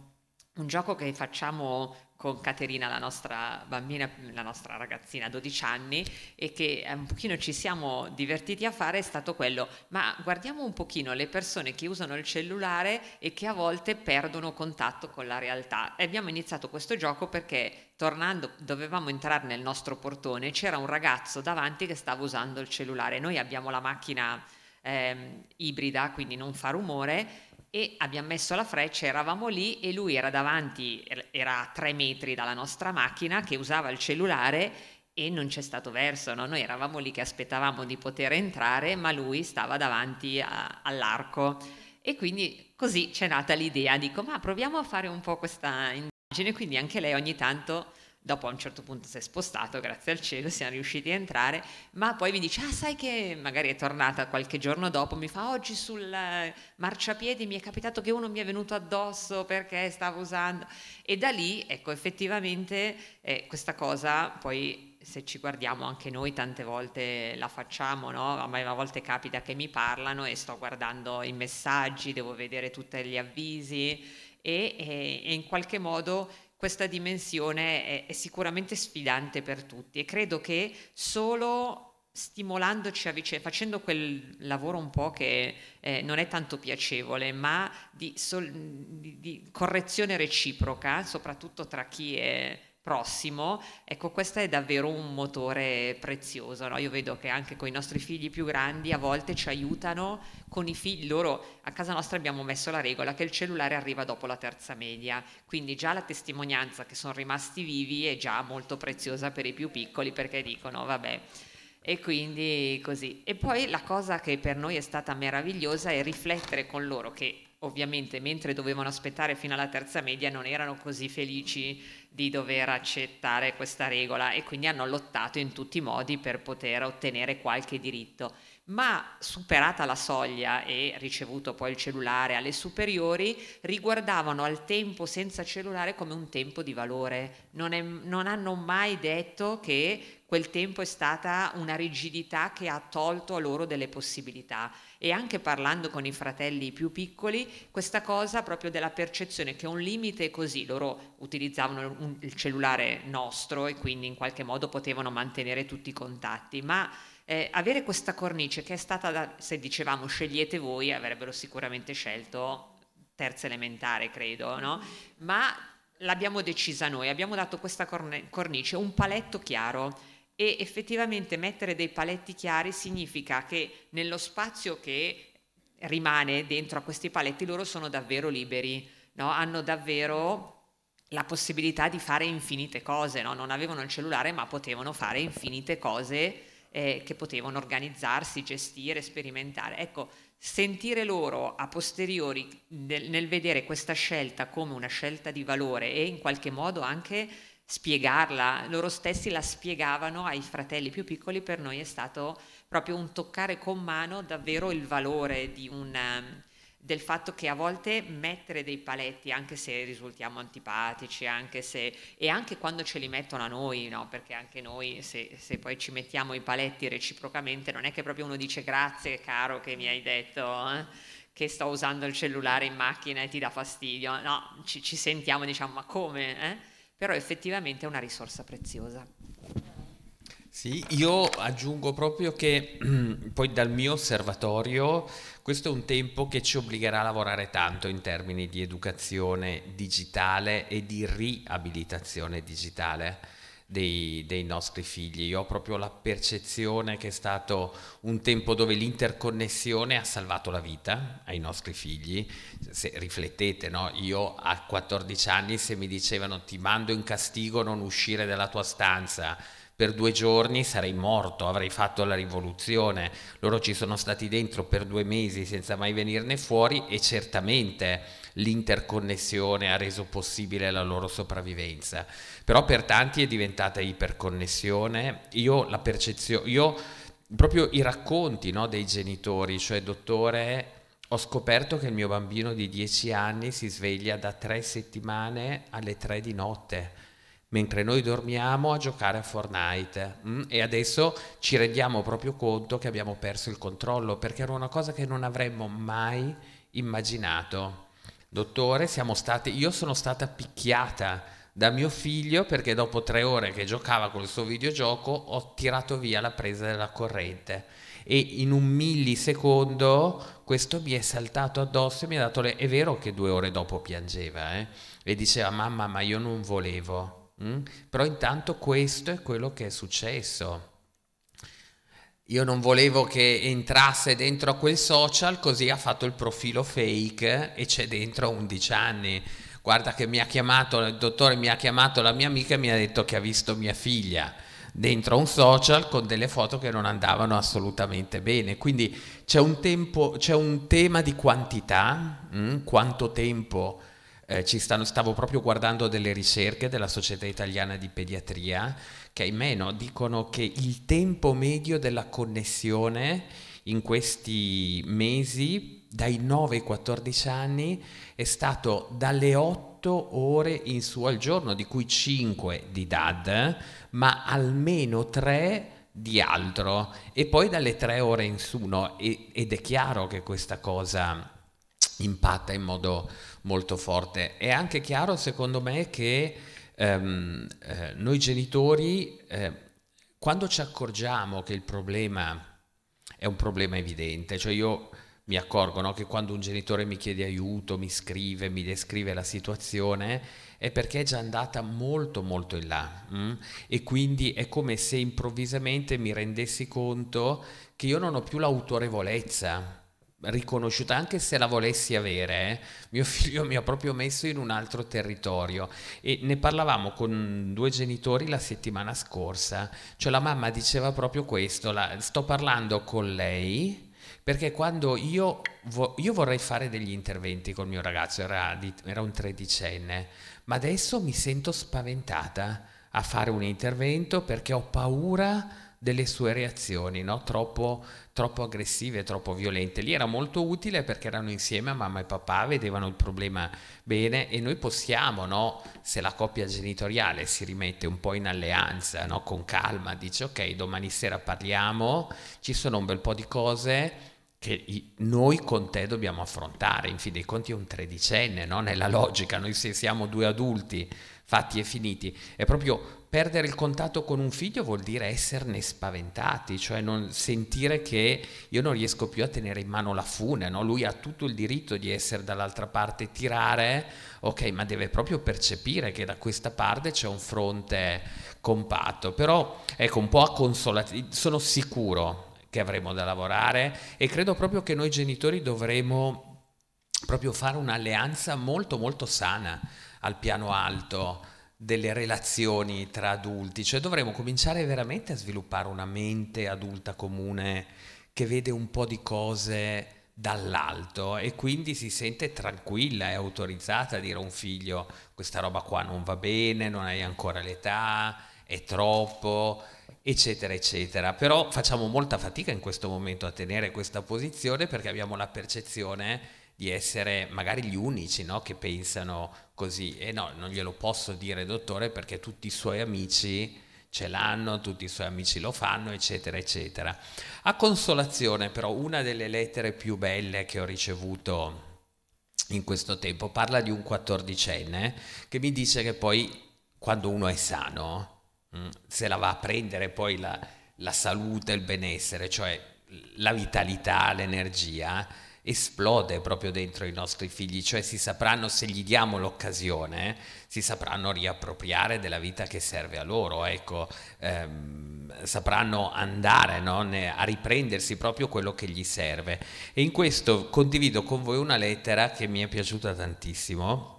un gioco che facciamo con Caterina, la nostra bambina, la nostra ragazzina, 12 anni, e che un pochino ci siamo divertiti a fare è stato quello, ma guardiamo un pochino le persone che usano il cellulare e che a volte perdono contatto con la realtà. E abbiamo iniziato questo gioco perché tornando dovevamo entrare nel nostro portone, c'era un ragazzo davanti che stava usando il cellulare, noi abbiamo la macchina eh, ibrida, quindi non fa rumore e abbiamo messo la freccia, eravamo lì e lui era davanti, er, era a tre metri dalla nostra macchina che usava il cellulare e non c'è stato verso, no? noi eravamo lì che aspettavamo di poter entrare, ma lui stava davanti a, all'arco e quindi così c'è nata l'idea, dico ma proviamo a fare un po' questa indagine, quindi anche lei ogni tanto dopo a un certo punto si è spostato, grazie al cielo, siamo riusciti a entrare, ma poi mi dice, ah sai che magari è tornata qualche giorno dopo, mi fa oggi sul eh, marciapiedi mi è capitato che uno mi è venuto addosso perché stavo usando e da lì, ecco, effettivamente eh, questa cosa poi se ci guardiamo anche noi tante volte la facciamo, no? a me a volte capita che mi parlano e sto guardando i messaggi, devo vedere tutti gli avvisi e, e, e in qualche modo questa dimensione è, è sicuramente sfidante per tutti e credo che solo stimolandoci a vicenda, facendo quel lavoro un po' che eh, non è tanto piacevole, ma di, sol- di, di correzione reciproca, soprattutto tra chi è prossimo, ecco questo è davvero un motore prezioso, no? io vedo che anche con i nostri figli più grandi a volte ci aiutano, con i figli loro a casa nostra abbiamo messo la regola che il cellulare arriva dopo la terza media, quindi già la testimonianza che sono rimasti vivi è già molto preziosa per i più piccoli perché dicono vabbè e quindi così. E poi la cosa che per noi è stata meravigliosa è riflettere con loro che ovviamente mentre dovevano aspettare fino alla terza media non erano così felici di dover accettare questa regola e quindi hanno lottato in tutti i modi per poter ottenere qualche diritto. Ma superata la soglia e ricevuto poi il cellulare alle superiori, riguardavano al tempo senza cellulare come un tempo di valore. Non, è, non hanno mai detto che quel tempo è stata una rigidità che ha tolto a loro delle possibilità e anche parlando con i fratelli più piccoli questa cosa proprio della percezione che un limite è così, loro utilizzavano un, il cellulare nostro e quindi in qualche modo potevano mantenere tutti i contatti, ma eh, avere questa cornice che è stata, da, se dicevamo scegliete voi, avrebbero sicuramente scelto terza elementare credo, no? ma l'abbiamo decisa noi, abbiamo dato questa cornice, un paletto chiaro e effettivamente mettere dei paletti chiari significa che nello spazio che rimane dentro a questi paletti loro sono davvero liberi, no? hanno davvero la possibilità di fare infinite cose, no? non avevano il cellulare ma potevano fare infinite cose eh, che potevano organizzarsi, gestire, sperimentare. Ecco, sentire loro a posteriori nel, nel vedere questa scelta come una scelta di valore e in qualche modo anche spiegarla, loro stessi la spiegavano ai fratelli più piccoli, per noi è stato proprio un toccare con mano davvero il valore una, ehm, del fatto che a volte mettere dei paletti, anche se risultiamo antipatici, anche se, e anche quando ce li mettono a noi, no? perché anche noi se, se poi ci mettiamo i paletti reciprocamente non è che proprio uno dice grazie caro che mi hai detto. Eh? che sto usando il cellulare in macchina e ti dà fastidio, no, ci, ci sentiamo diciamo ma come? Eh? però effettivamente è una risorsa preziosa. Sì, io aggiungo proprio che poi dal mio osservatorio questo è un tempo che ci obbligherà a lavorare tanto in termini di educazione digitale e di riabilitazione digitale dei, dei, nostri figli. Io ho proprio la percezione che è stato un tempo dove l'interconnessione ha salvato la vita ai nostri figli. Se riflettete, no? io a 14 anni se mi dicevano ti mando in castigo non uscire dalla tua stanza, per due giorni sarei morto, avrei fatto la rivoluzione. Loro ci sono stati dentro per due mesi senza mai venirne fuori e certamente l'interconnessione ha reso possibile la loro sopravvivenza, però per tanti è diventata iperconnessione, io la percezione, io proprio i racconti no, dei genitori, cioè dottore, ho scoperto che il mio bambino di 10 anni si sveglia da tre settimane alle tre di notte mentre noi dormiamo a giocare a Fortnite mm? e adesso ci rendiamo proprio conto che abbiamo perso il controllo perché era una cosa che non avremmo mai immaginato dottore, state, io sono stata picchiata da mio figlio perché dopo tre ore che giocava col suo videogioco ho tirato via la presa della corrente e in un millisecondo questo mi è saltato addosso e mi ha dato le... È vero che due ore dopo piangeva eh? e diceva mamma ma io non volevo, mm? però intanto questo è quello che è successo. Io non volevo che entrasse dentro a quel social, così ha fatto il profilo fake e c'è dentro 11 anni. Guarda che mi ha chiamato, il dottore mi ha chiamato la mia amica e mi ha detto che ha visto mia figlia dentro un social con delle foto che non andavano assolutamente bene. Quindi c'è un, tempo, c'è un tema di quantità, mh? Mm? quanto tempo eh, ci stanno, stavo proprio guardando delle ricerche della Società Italiana di Pediatria che Ok, meno, dicono che il tempo medio della connessione in questi mesi, dai 9 ai 14 anni, è stato dalle 8 ore in su al giorno, di cui 5 di DAD, ma almeno 3 di altro e poi dalle 3 ore in su no? E, ed è chiaro che questa cosa impatta in modo molto forte. È anche chiaro secondo me che ehm, eh, noi genitori, eh, quando ci accorgiamo che il problema è un problema evidente, cioè io mi accorgo no, che quando un genitore mi chiede aiuto, mi scrive, mi descrive la situazione, è perché è già andata molto molto in là mh? Mm? e quindi è come se improvvisamente mi rendessi conto che io non ho più l'autorevolezza riconosciuta anche se la volessi avere eh, mio figlio mi ha proprio messo in un altro territorio e ne parlavamo con due genitori la settimana scorsa cioè la mamma diceva proprio questo la, sto parlando con lei perché quando io, vo- io, vorrei fare degli interventi col mio ragazzo, era, di- era un tredicenne, ma adesso mi sento spaventata a fare un intervento perché ho paura delle sue reazioni no? troppo, troppo aggressive, troppo violente. Lì era molto utile perché erano insieme a mamma e papà, vedevano il problema bene e noi possiamo, no? se la coppia genitoriale si rimette un po' in alleanza, no? con calma, dice ok, domani sera parliamo, ci sono un bel po' di cose che noi con te dobbiamo affrontare, in fin dei conti è un tredicenne, no? nella logica, noi se siamo due adulti fatti e finiti, è proprio perdere il contatto con un figlio vuol dire esserne spaventati, cioè non sentire che io non riesco più a tenere in mano la fune, no? lui ha tutto il diritto di essere dall'altra parte, tirare, ok, ma deve proprio percepire che da questa parte c'è un fronte compatto, però ecco un po' a consolati, sono sicuro che avremo da lavorare e credo proprio che noi genitori dovremo proprio fare un'alleanza molto molto sana al piano alto delle relazioni tra adulti, cioè dovremmo cominciare veramente a sviluppare una mente adulta comune che vede un po' di cose dall'alto e quindi si sente tranquilla e autorizzata a dire a un figlio questa roba qua non va bene, non hai ancora l'età, è troppo, eccetera, eccetera. Però facciamo molta fatica in questo momento a tenere questa posizione perché abbiamo la percezione di essere magari gli unici no? che pensano così. E no, non glielo posso dire dottore perché tutti i suoi amici ce l'hanno, tutti i suoi amici lo fanno, eccetera, eccetera. A consolazione però una delle lettere più belle che ho ricevuto in questo tempo parla di un quattordicenne che mi dice che poi quando uno è sano mm, se la va a prendere poi la, la salute, il benessere, cioè la vitalità, l'energia, esplode proprio dentro i nostri figli, cioè si sapranno se gli diamo l'occasione, eh, si sapranno riappropriare della vita che serve a loro, ecco, ehm, sapranno andare no? ne, a riprendersi proprio quello che gli serve. E in questo condivido con voi una lettera che mi è piaciuta tantissimo,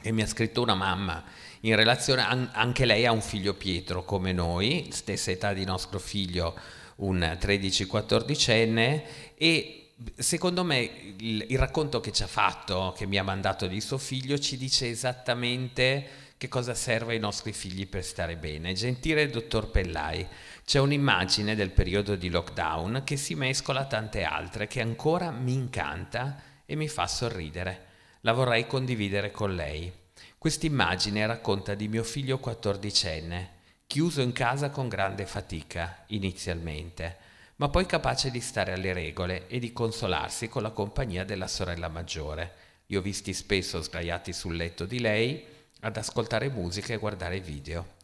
che mi ha scritto una mamma in relazione an- anche lei ha un figlio Pietro come noi, stessa età di nostro figlio, un 13-14enne e secondo me il, il, racconto che ci ha fatto, che mi ha mandato di suo figlio, ci dice esattamente che cosa serve ai nostri figli per stare bene. Gentile dottor Pellai, c'è un'immagine del periodo di lockdown che si mescola a tante altre che ancora mi incanta e mi fa sorridere. La vorrei condividere con lei. Quest'immagine racconta di mio figlio 14enne, chiuso in casa con grande fatica inizialmente ma poi capace di stare alle regole e di consolarsi con la compagnia della sorella maggiore. Li ho visti spesso sdraiati sul letto di lei ad ascoltare musica e guardare video.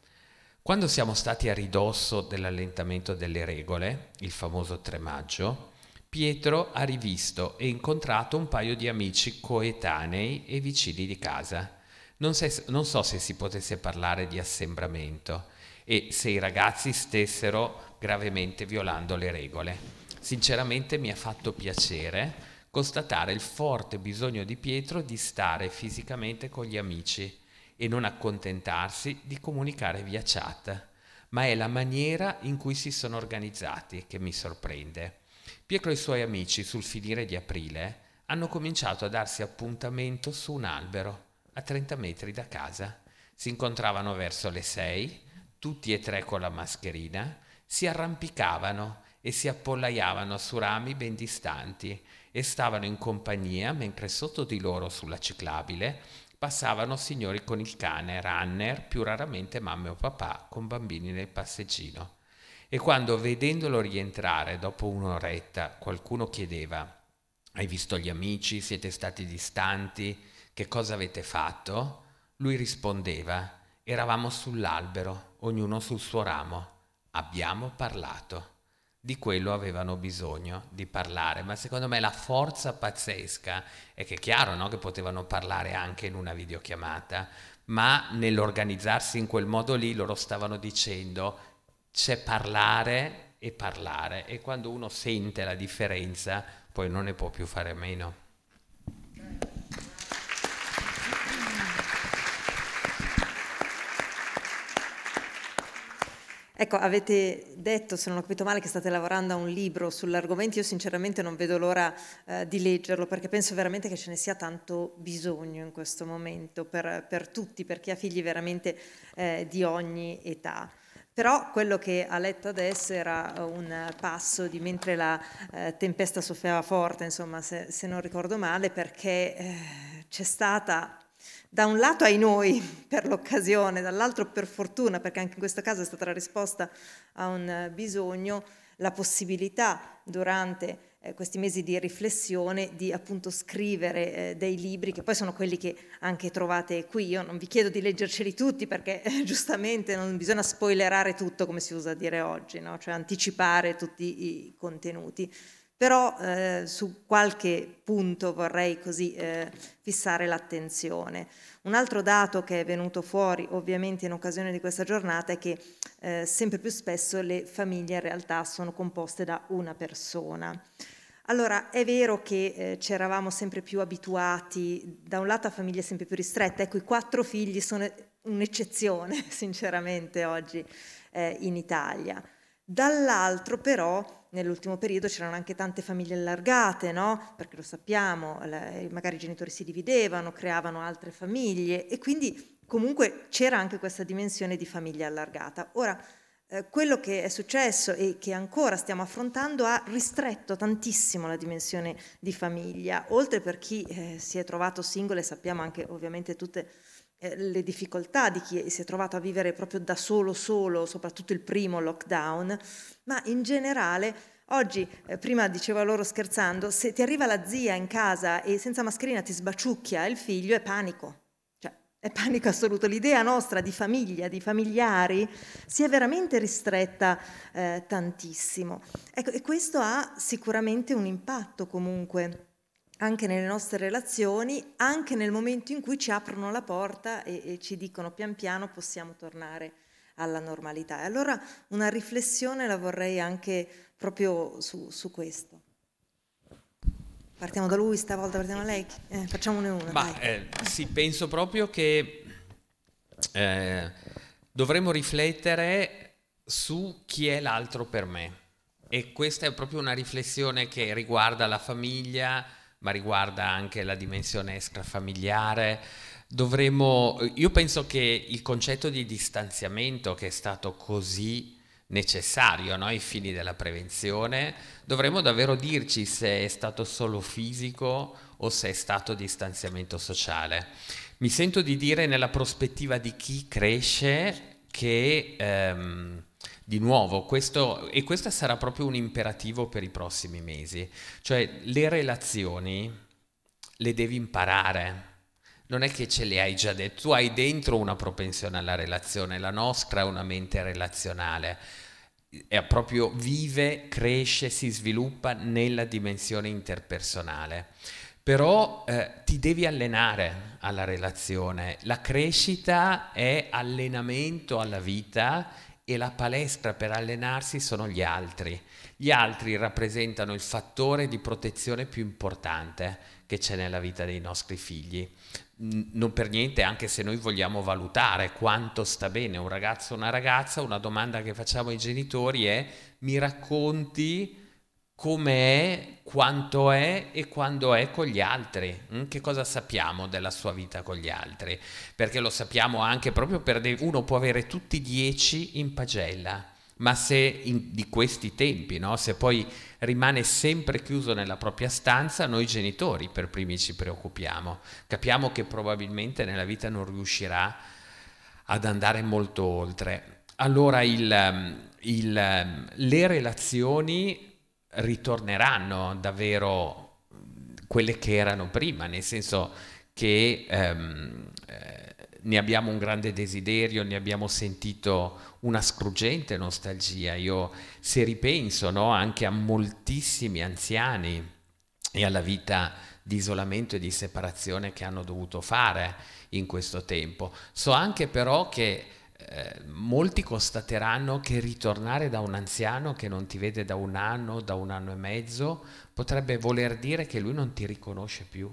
Quando siamo stati a ridosso dell'allentamento delle regole, il famoso 3 maggio, Pietro ha rivisto e incontrato un paio di amici coetanei e vicini di casa. Non, se, non so se si potesse parlare di assembramento e se i ragazzi stessero gravemente violando le regole. Sinceramente mi ha fatto piacere constatare il forte bisogno di Pietro di stare fisicamente con gli amici e non accontentarsi di comunicare via chat, ma è la maniera in cui si sono organizzati che mi sorprende. Pietro e i suoi amici sul finire di aprile hanno cominciato a darsi appuntamento su un albero a 30 metri da casa. Si incontravano verso le 6, tutti e tre con la mascherina, si arrampicavano e si appollaiavano su rami ben distanti e stavano in compagnia mentre sotto di loro sulla ciclabile passavano signori con il cane, runner, più raramente mamme o papà con bambini nel passeggino. E quando vedendolo rientrare dopo un'oretta qualcuno chiedeva Hai visto gli amici? Siete stati distanti? Che cosa avete fatto? Lui rispondeva Eravamo sull'albero, ognuno sul suo ramo abbiamo parlato, di quello avevano bisogno di parlare, ma secondo me la forza pazzesca è che è chiaro no? che potevano parlare anche in una videochiamata, ma nell'organizzarsi in quel modo lì loro stavano dicendo c'è parlare e parlare e quando uno sente la differenza poi non ne può più fare a meno. Ecco, avete detto, se non ho capito male, che state lavorando a un libro sull'argomento. Io sinceramente non vedo l'ora eh, di leggerlo perché penso veramente che ce ne sia tanto bisogno in questo momento per, per tutti, per chi ha figli veramente eh, di ogni età. Però quello che ha letto adesso era un passo di mentre la eh, tempesta soffiava forte, insomma, se, se, non ricordo male, perché eh, c'è stata da un lato ai noi per l'occasione, dall'altro per fortuna, perché anche in questo caso è stata la risposta a un eh, bisogno, la possibilità durante eh, questi mesi di riflessione di appunto scrivere eh, dei libri che poi sono quelli che anche trovate qui. Io non vi chiedo di leggerceli tutti perché eh, giustamente non bisogna spoilerare tutto come si usa a dire oggi, no? cioè anticipare tutti i contenuti però eh, su qualche punto vorrei così eh, fissare l'attenzione. Un altro dato che è venuto fuori ovviamente in occasione di questa giornata è che eh, sempre più spesso le famiglie in realtà sono composte da una persona. Allora, è vero che eh, ci eravamo sempre più abituati, da un lato a famiglie sempre più ristrette, ecco i quattro figli sono un'eccezione sinceramente oggi eh, in Italia, dall'altro però nell'ultimo periodo c'erano anche tante famiglie allargate, no? perché lo sappiamo, magari i genitori si dividevano, creavano altre famiglie e quindi comunque c'era anche questa dimensione di famiglia allargata. Ora, eh, quello che è successo e che ancora stiamo affrontando ha ristretto tantissimo la dimensione di famiglia, oltre per chi eh, si è trovato singolo e sappiamo anche ovviamente tutte eh, le difficoltà di chi si è trovato a vivere proprio da solo solo, soprattutto il primo lockdown, ma in generale oggi, eh, prima dicevo loro scherzando, se ti arriva la zia in casa e senza mascherina ti sbaciucchia il figlio è panico. Cioè, è panico assoluto. L'idea nostra di famiglia, di familiari, si è veramente ristretta eh, tantissimo. Ecco, e questo ha sicuramente un impatto comunque anche nelle nostre relazioni, anche nel momento in cui ci aprono la porta e, e ci dicono pian piano possiamo tornare alla normalità. E allora una riflessione la vorrei anche proprio su, su questo. Partiamo da lui, stavolta partiamo da lei, eh, facciamone una. Ma, eh, sì, penso proprio che eh, dovremmo riflettere su chi è l'altro per me. E questa è proprio una riflessione che riguarda la famiglia, ma riguarda anche la dimensione extrafamiliare. Dovremmo, io penso che il concetto di distanziamento che è stato così necessario no? ai fini della prevenzione, dovremmo davvero dirci se è stato solo fisico o se è stato distanziamento sociale. Mi sento di dire nella prospettiva di chi cresce che... Ehm, di nuovo, questo, e questo sarà proprio un imperativo per i prossimi mesi, cioè le relazioni le devi imparare. Non è che ce le hai già detto, tu hai dentro una propensione alla relazione, la nostra è una mente relazionale, è proprio vive, cresce, si sviluppa nella dimensione interpersonale. Però eh, ti devi allenare alla relazione, la crescita è allenamento alla vita e la palestra per allenarsi sono gli altri. Gli altri rappresentano il fattore di protezione più importante che c'è nella vita dei nostri figli. Non per niente, anche se noi vogliamo valutare quanto sta bene un ragazzo o una ragazza, una domanda che facciamo ai genitori è mi racconti come è, quanto è e quando è con gli altri. Mm? Che cosa sappiamo della sua vita con gli altri? Perché lo sappiamo anche proprio per dei, uno può avere tutti i dieci in pagella, ma se in, di questi tempi, no? se poi rimane sempre chiuso nella propria stanza, noi genitori per primi ci preoccupiamo. Capiamo che probabilmente nella vita non riuscirà ad andare molto oltre. Allora il, ehm, il, ehm, le relazioni ritorneranno davvero quelle che erano prima, nel senso che ehm, eh, ne abbiamo un grande desiderio, ne abbiamo sentito una scrugente nostalgia. Io se ripenso no, anche a moltissimi anziani e alla vita di isolamento e di separazione che hanno dovuto fare in questo tempo, so anche però che eh, molti constateranno che ritornare da un anziano che non ti vede da un anno, da un anno e mezzo, potrebbe voler dire che lui non ti riconosce più,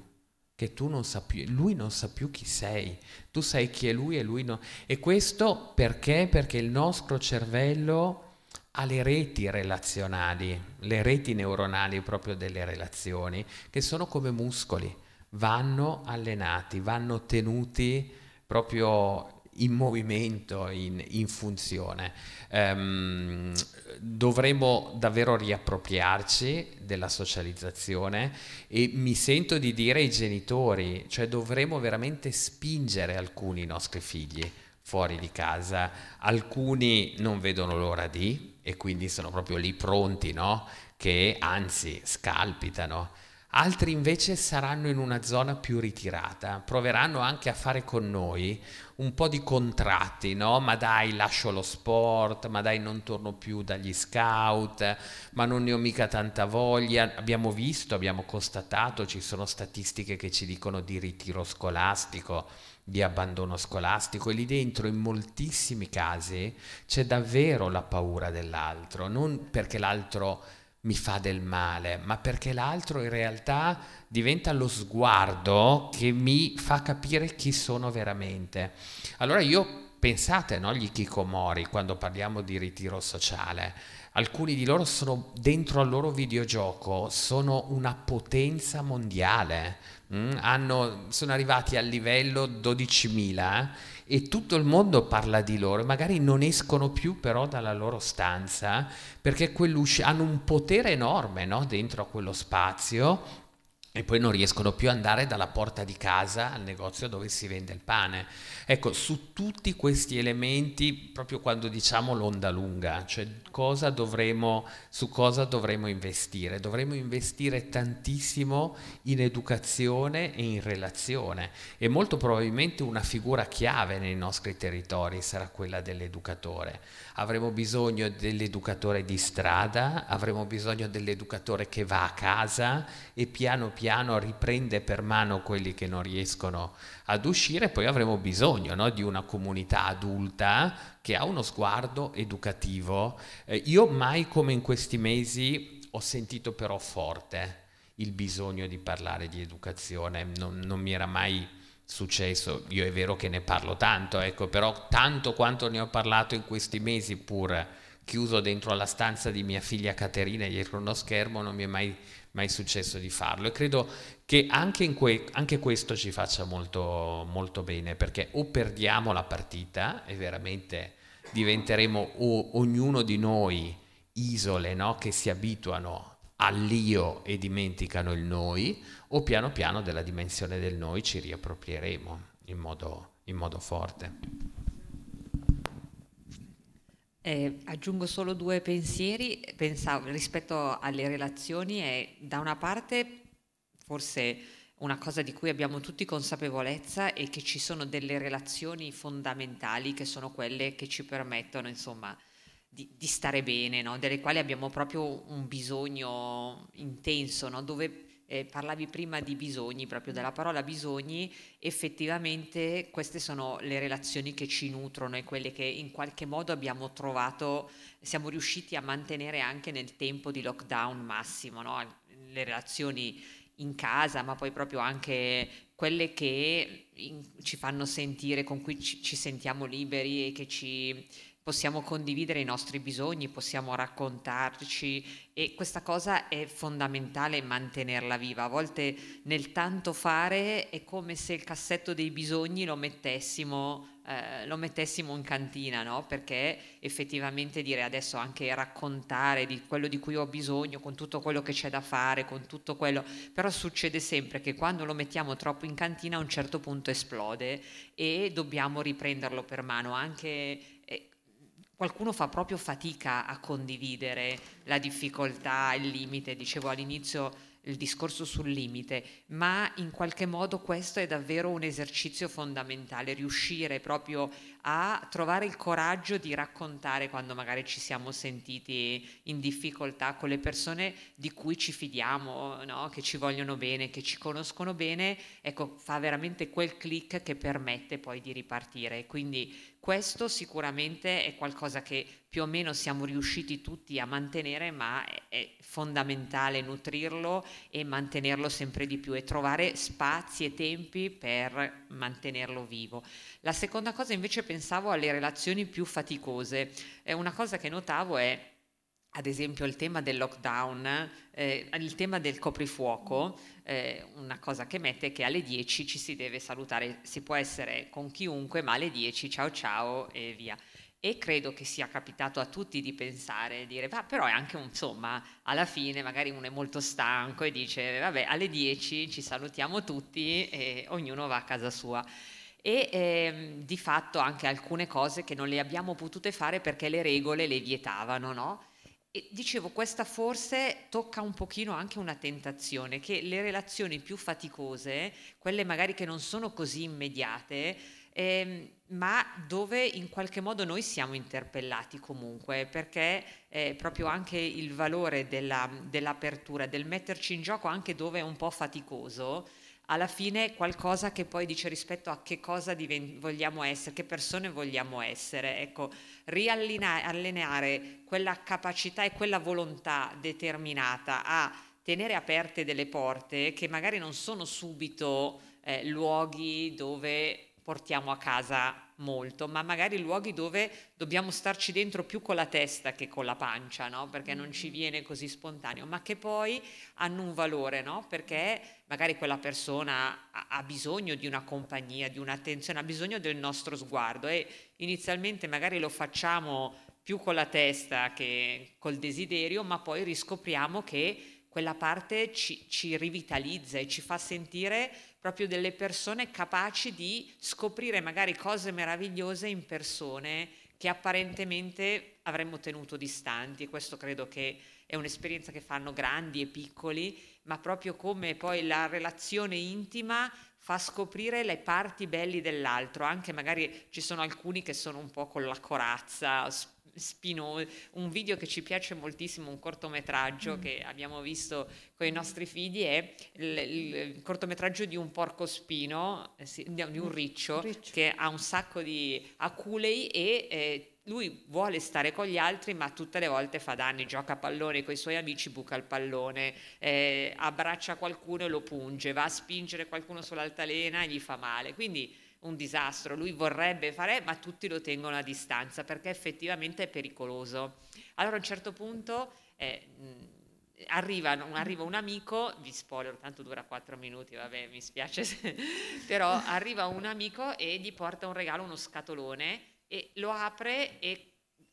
che tu non sa più, lui non sa più chi sei, tu sai chi è lui e lui no. E questo perché? Perché il nostro cervello ha le reti relazionali, le reti neuronali proprio delle relazioni, che sono come muscoli, vanno allenati, vanno tenuti proprio in movimento, in, in funzione. Um, ehm, dovremmo davvero riappropriarci della socializzazione e mi sento di dire ai genitori, cioè dovremo veramente spingere alcuni nostri figli fuori di casa, alcuni non vedono l'ora di e quindi sono proprio lì pronti, no? Che anzi scalpitano altri invece saranno in una zona più ritirata, proveranno anche a fare con noi un po' di contratti, no? Ma dai, lascio lo sport, ma dai, non torno più dagli scout, ma non ne ho mica tanta voglia. Abbiamo visto, abbiamo constatato, ci sono statistiche che ci dicono di ritiro scolastico, di abbandono scolastico e lì dentro in moltissimi casi c'è davvero la paura dell'altro, non perché l'altro mi fa del male, ma perché l'altro in realtà diventa lo sguardo che mi fa capire chi sono veramente. Allora io pensate agli no, Kikomori quando parliamo di ritiro sociale. Alcuni di loro sono dentro al loro videogioco, sono una potenza mondiale, mm? Hanno, sono arrivati al livello 12.000 e tutto il mondo parla di loro, magari non escono più però dalla loro stanza perché hanno un potere enorme no? dentro a quello spazio e poi non riescono più ad andare dalla porta di casa al negozio dove si vende il pane. Ecco, su tutti questi elementi, proprio quando diciamo l'onda lunga, cioè cosa dovremo, su cosa dovremo investire? Dovremo investire tantissimo in educazione e in relazione e molto probabilmente una figura chiave nei nostri territori sarà quella dell'educatore. Avremo bisogno dell'educatore di strada, avremo bisogno dell'educatore che va a casa e piano piano riprende per mano quelli che non riescono a ad uscire, poi avremo bisogno no? di una comunità adulta che ha uno sguardo educativo. Eh, io mai come in questi mesi ho sentito però forte il bisogno di parlare di educazione, non, non mi era mai successo, io è vero che ne parlo tanto, ecco, però tanto quanto ne ho parlato in questi mesi pur chiuso dentro alla stanza di mia figlia Caterina dietro uno schermo, non mi è mai, mai successo di farlo e credo che anche, in que anche questo ci faccia molto, molto, bene perché o perdiamo la partita e veramente diventeremo o- ognuno di noi isole no? che si abituano all'io e dimenticano il noi o piano piano della dimensione del noi ci riapproprieremo in modo, in modo forte. Eh, aggiungo solo due pensieri Pensavo, rispetto alle relazioni. È, da una parte, forse una cosa di cui abbiamo tutti consapevolezza è che ci sono delle relazioni fondamentali che sono quelle che ci permettono, insomma, di, di stare bene, no? delle quali abbiamo proprio un bisogno intenso, no? dove eh, parlavi prima di bisogni, proprio della parola bisogni, effettivamente queste sono le relazioni che ci nutrono e quelle che in qualche modo abbiamo trovato, siamo riusciti a mantenere anche nel tempo di lockdown massimo, no? le relazioni in casa, ma poi proprio anche quelle che in, ci fanno sentire, con cui ci, ci sentiamo liberi e che ci possiamo condividere i nostri bisogni, possiamo raccontarci e questa cosa è fondamentale mantenerla viva. A volte nel tanto fare è come se il cassetto dei bisogni lo mettessimo, eh, lo mettessimo in cantina, no? perché effettivamente dire adesso anche raccontare di quello di cui ho bisogno, con tutto quello che c'è da fare, con tutto quello, però succede sempre che quando lo mettiamo troppo in cantina a un certo punto esplode e dobbiamo riprenderlo per mano anche qualcuno fa proprio fatica a condividere la difficoltà, il limite, dicevo all'inizio il discorso sul limite, ma in qualche modo questo è davvero un esercizio fondamentale, riuscire proprio a trovare il coraggio di raccontare quando magari ci siamo sentiti in difficoltà con le persone di cui ci fidiamo, no? che ci vogliono bene, che ci conoscono bene, ecco, fa veramente quel click che permette poi di ripartire. Quindi questo sicuramente è qualcosa che più o meno siamo riusciti tutti a mantenere, ma è fondamentale nutrirlo e mantenerlo sempre di più e trovare spazi e tempi per mantenerlo vivo. La seconda cosa invece penso pensavo alle relazioni più faticose. Eh, una cosa che notavo è ad esempio il tema del lockdown, eh, il tema del coprifuoco, eh, una cosa che mette che alle 10 ci si deve salutare, si può essere con chiunque, ma alle 10 ciao ciao e via. E credo che sia capitato a tutti di pensare, dire, ma però è anche insomma, alla fine magari uno è molto stanco e dice, vabbè, alle 10 ci salutiamo tutti e ognuno va a casa sua e ehm, di fatto anche alcune cose che non le abbiamo potute fare perché le regole le vietavano, no? E dicevo, questa forse tocca un pochino anche una tentazione, che le relazioni più faticose, quelle magari che non sono così immediate, ehm, ma dove in qualche modo noi siamo interpellati comunque, perché eh, proprio anche il valore della, dell'apertura, del metterci in gioco anche dove è un po' faticoso, alla fine qualcosa che poi dice rispetto a che cosa vogliamo essere, che persone vogliamo essere. Ecco, riallineare quella capacità e quella volontà determinata a tenere aperte delle porte che magari non sono subito eh, luoghi dove portiamo a casa molto, ma magari luoghi dove dobbiamo starci dentro più con la testa che con la pancia, no? perché non ci mm-hmm. viene così spontaneo, ma che poi hanno un valore, no? perché magari quella persona ha, bisogno di una compagnia, di un'attenzione, ha bisogno del nostro sguardo e inizialmente magari lo facciamo più con la testa che col desiderio, ma poi riscopriamo che quella parte ci, ci rivitalizza e ci fa sentire proprio delle persone capaci di scoprire magari cose meravigliose in persone che apparentemente avremmo tenuto distanti. Questo credo che è un'esperienza che fanno grandi e piccoli, ma proprio come poi la relazione intima fa scoprire le parti belli dell'altro, anche magari ci sono alcuni che sono un po' con la corazza, spinoso, un video che ci piace moltissimo, un cortometraggio mm. che abbiamo visto con i nostri figli, è il, il cortometraggio di un porco spino, eh, di un mm. riccio, riccio. che ha un sacco di aculei e... Eh, lui vuole stare con gli altri, ma tutte le volte fa danni, gioca a pallone con i suoi amici, buca il pallone, eh, abbraccia qualcuno e lo punge, va a spingere qualcuno sull'altalena e gli fa male. Quindi un disastro, lui vorrebbe fare, ma tutti lo tengono a distanza perché effettivamente è pericoloso. Allora a un certo punto eh, arriva, arriva, un amico, vi spoiler, tanto dura quattro minuti, vabbè mi spiace, se, però arriva un amico e gli porta un regalo, uno scatolone, e lo apre e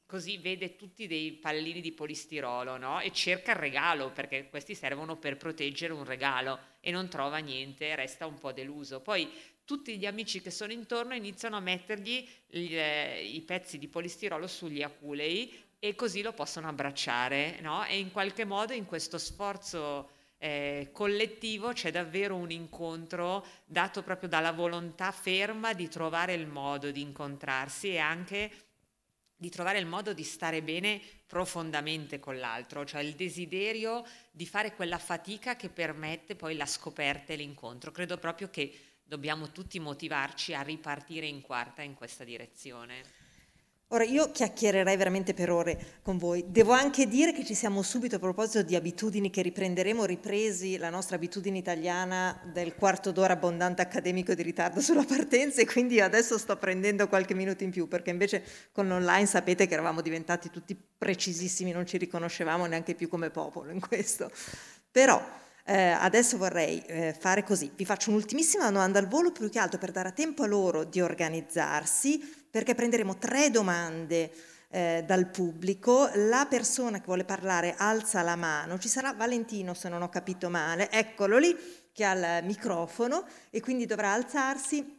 così vede tutti dei pallini di polistirolo no? e cerca il regalo perché questi servono per proteggere un regalo e non trova niente, resta un po' deluso. Poi tutti gli amici che sono intorno iniziano a mettergli le, eh, i pezzi di polistirolo sugli aculei e così lo possono abbracciare no? e in qualche modo in questo sforzo eh, collettivo c'è davvero un incontro dato proprio dalla volontà ferma di trovare il modo di incontrarsi e anche di trovare il modo di stare bene profondamente con l'altro, cioè il desiderio di fare quella fatica che permette poi la scoperta e l'incontro. Credo proprio che dobbiamo tutti motivarci a ripartire in quarta in questa direzione. Ora io chiacchiererei veramente per ore con voi. Devo anche dire che ci siamo subito a proposito di abitudini che riprenderemo, ripresi la nostra abitudine italiana del quarto d'ora abbondante accademico di ritardo sulla partenza e quindi adesso sto prendendo qualche minuto in più perché invece con l'online sapete che eravamo diventati tutti precisissimi, non ci riconoscevamo neanche più come popolo in questo. Però eh, adesso vorrei eh, fare così, vi faccio un'ultimissima domanda al volo più che altro per dare tempo a loro di organizzarsi, perché prenderemo tre domande eh, dal pubblico, la persona che vuole parlare alza la mano, ci sarà Valentino se non ho capito male, eccolo lì che ha il microfono e quindi dovrà alzarsi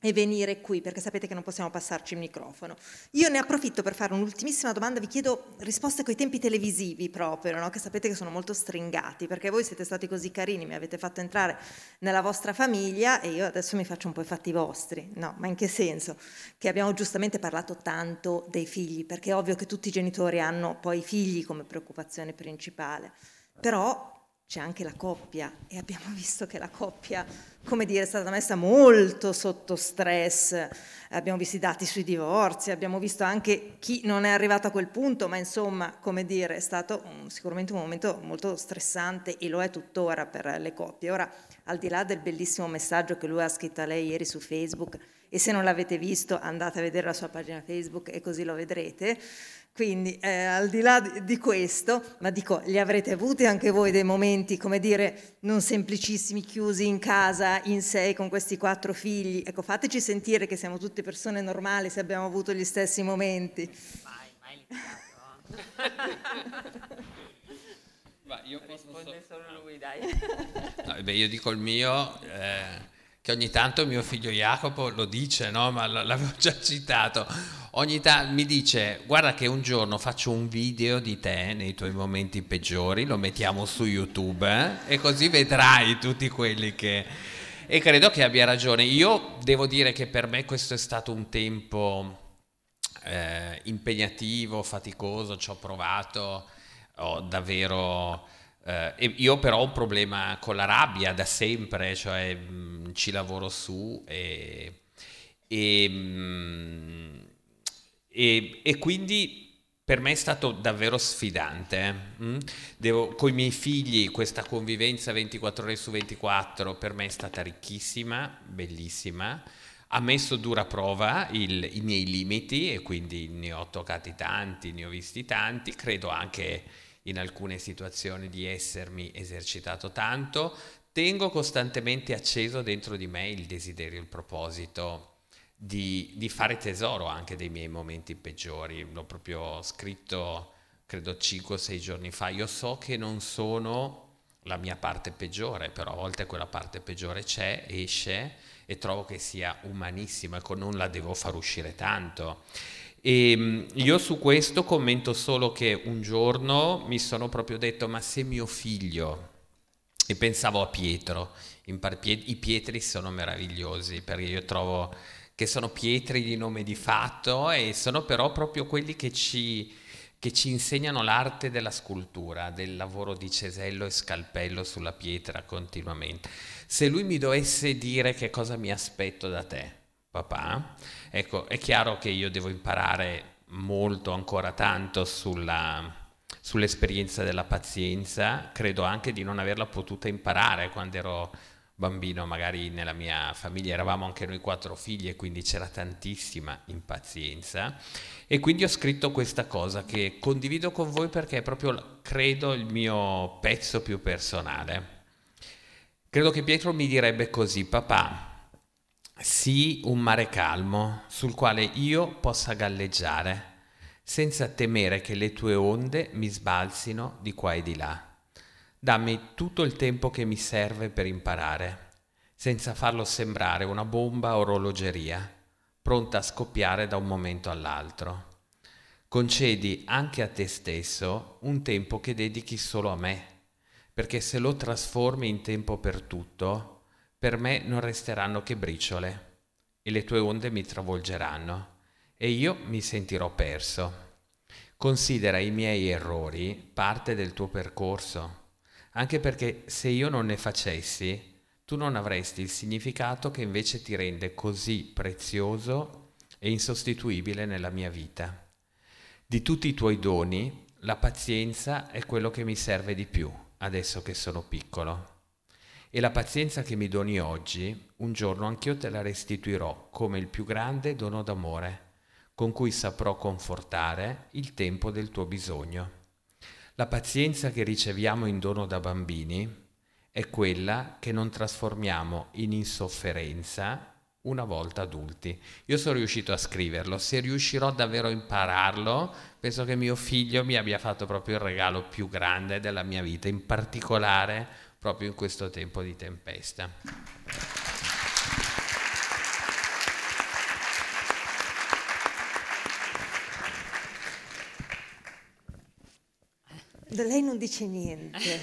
e venire qui perché sapete che non possiamo passarci il microfono. Io ne approfitto per fare un'ultimissima domanda, vi chiedo risposte coi tempi televisivi proprio, no? che sapete che sono molto stringati, perché voi siete stati così carini, mi avete fatto entrare nella vostra famiglia e io adesso mi faccio un po' i fatti vostri, no? Ma in che senso? Che abbiamo giustamente parlato tanto dei figli, perché è ovvio che tutti i genitori hanno poi i figli come preoccupazione principale, però c'è anche la coppia e abbiamo visto che la coppia, come dire, è stata messa molto sotto stress, abbiamo visto i dati sui divorzi, abbiamo visto anche chi non è arrivato a quel punto, ma insomma, come dire, è stato un, sicuramente un momento molto stressante e lo è tuttora per le coppie. Ora, al di là del bellissimo messaggio che lui ha scritto a lei ieri su Facebook, e se non l'avete visto andate a vedere la sua pagina Facebook e così lo vedrete. Quindi eh, al di là di questo, ma dico, li avrete avuti anche voi dei momenti, come dire, non semplicissimi, chiusi in casa, in sei, con questi quattro figli. Ecco, fateci sentire che siamo tutte persone normali se abbiamo avuto gli stessi momenti. Vai, mai limitato. Ma io posso... Risponde solo lui, dai. No, ah, beh, io dico il mio... Eh che ogni tanto mio figlio Jacopo lo dice, no? ma l'avevo già citato, ogni tanto mi dice guarda che un giorno faccio un video di te nei tuoi momenti peggiori, lo mettiamo su YouTube eh? e così vedrai tutti quelli che... E credo che abbia ragione. Io devo dire che per me questo è stato un tempo eh, impegnativo, faticoso, ci ho provato, ho davvero eh, io però ho un problema con la rabbia da sempre, cioè mh, mm, ci lavoro su e, e, mh, mm, e, e quindi per me è stato davvero sfidante. Eh. Mm? con i miei figli questa convivenza 24 ore su 24 per me è stata ricchissima, bellissima. Ha messo dura prova il, i miei limiti e quindi ne ho toccati tanti, ne ho visti tanti. Credo anche in alcune situazioni di essermi esercitato tanto, tengo costantemente acceso dentro di me il desiderio, il proposito di, di, fare tesoro anche dei miei momenti peggiori. L'ho proprio scritto, credo, 5 o 6 giorni fa. Io so che non sono la mia parte peggiore, però a volte quella parte peggiore c'è, esce e trovo che sia umanissima, ecco, non la devo far uscire tanto. E ehm, io su questo commento solo che un giorno mi sono proprio detto, ma se mio figlio, e pensavo a Pietro, par- i pietri sono meravigliosi perché io trovo che sono pietri di nome di fatto e sono però proprio quelli che ci, che ci insegnano l'arte della scultura, del lavoro di cesello e scalpello sulla pietra continuamente. Se lui mi dovesse dire che cosa mi aspetto da te, papà, ecco, è chiaro che io devo imparare molto, ancora tanto sulla sull'esperienza della pazienza, credo anche di non averla potuta imparare quando ero bambino, magari nella mia famiglia eravamo anche noi quattro figli e quindi c'era tantissima impazienza e quindi ho scritto questa cosa che condivido con voi perché è proprio credo il mio pezzo più personale. Credo che Pietro mi direbbe così, papà, sii un mare calmo sul quale io possa galleggiare, senza temere che le tue onde mi sbalzino di qua e di là. Dammi tutto il tempo che mi serve per imparare, senza farlo sembrare una bomba orologeria, pronta a scoppiare da un momento all'altro. Concedi anche a te stesso un tempo che dedichi solo a me, perché se lo trasformi in tempo per tutto, per me non resteranno che briciole, e le tue onde mi travolgeranno, e io mi sentirò perso. Considera i miei errori parte del tuo percorso, anche perché se io non ne facessi, tu non avresti il significato che invece ti rende così prezioso e insostituibile nella mia vita. Di tutti i tuoi doni, la pazienza è quello che mi serve di più, adesso che sono piccolo. E la pazienza che mi doni oggi, un giorno anch'io te la restituirò come il più grande dono d'amore, con cui saprò confortare il tempo del tuo bisogno. La pazienza che riceviamo in dono da bambini è quella che non trasformiamo in insofferenza una volta adulti. Io sono riuscito a scriverlo, se riuscirò davvero a impararlo, penso che mio figlio mi abbia fatto proprio il regalo più grande della mia vita, in particolare proprio in questo tempo di tempesta. Lei non dice niente.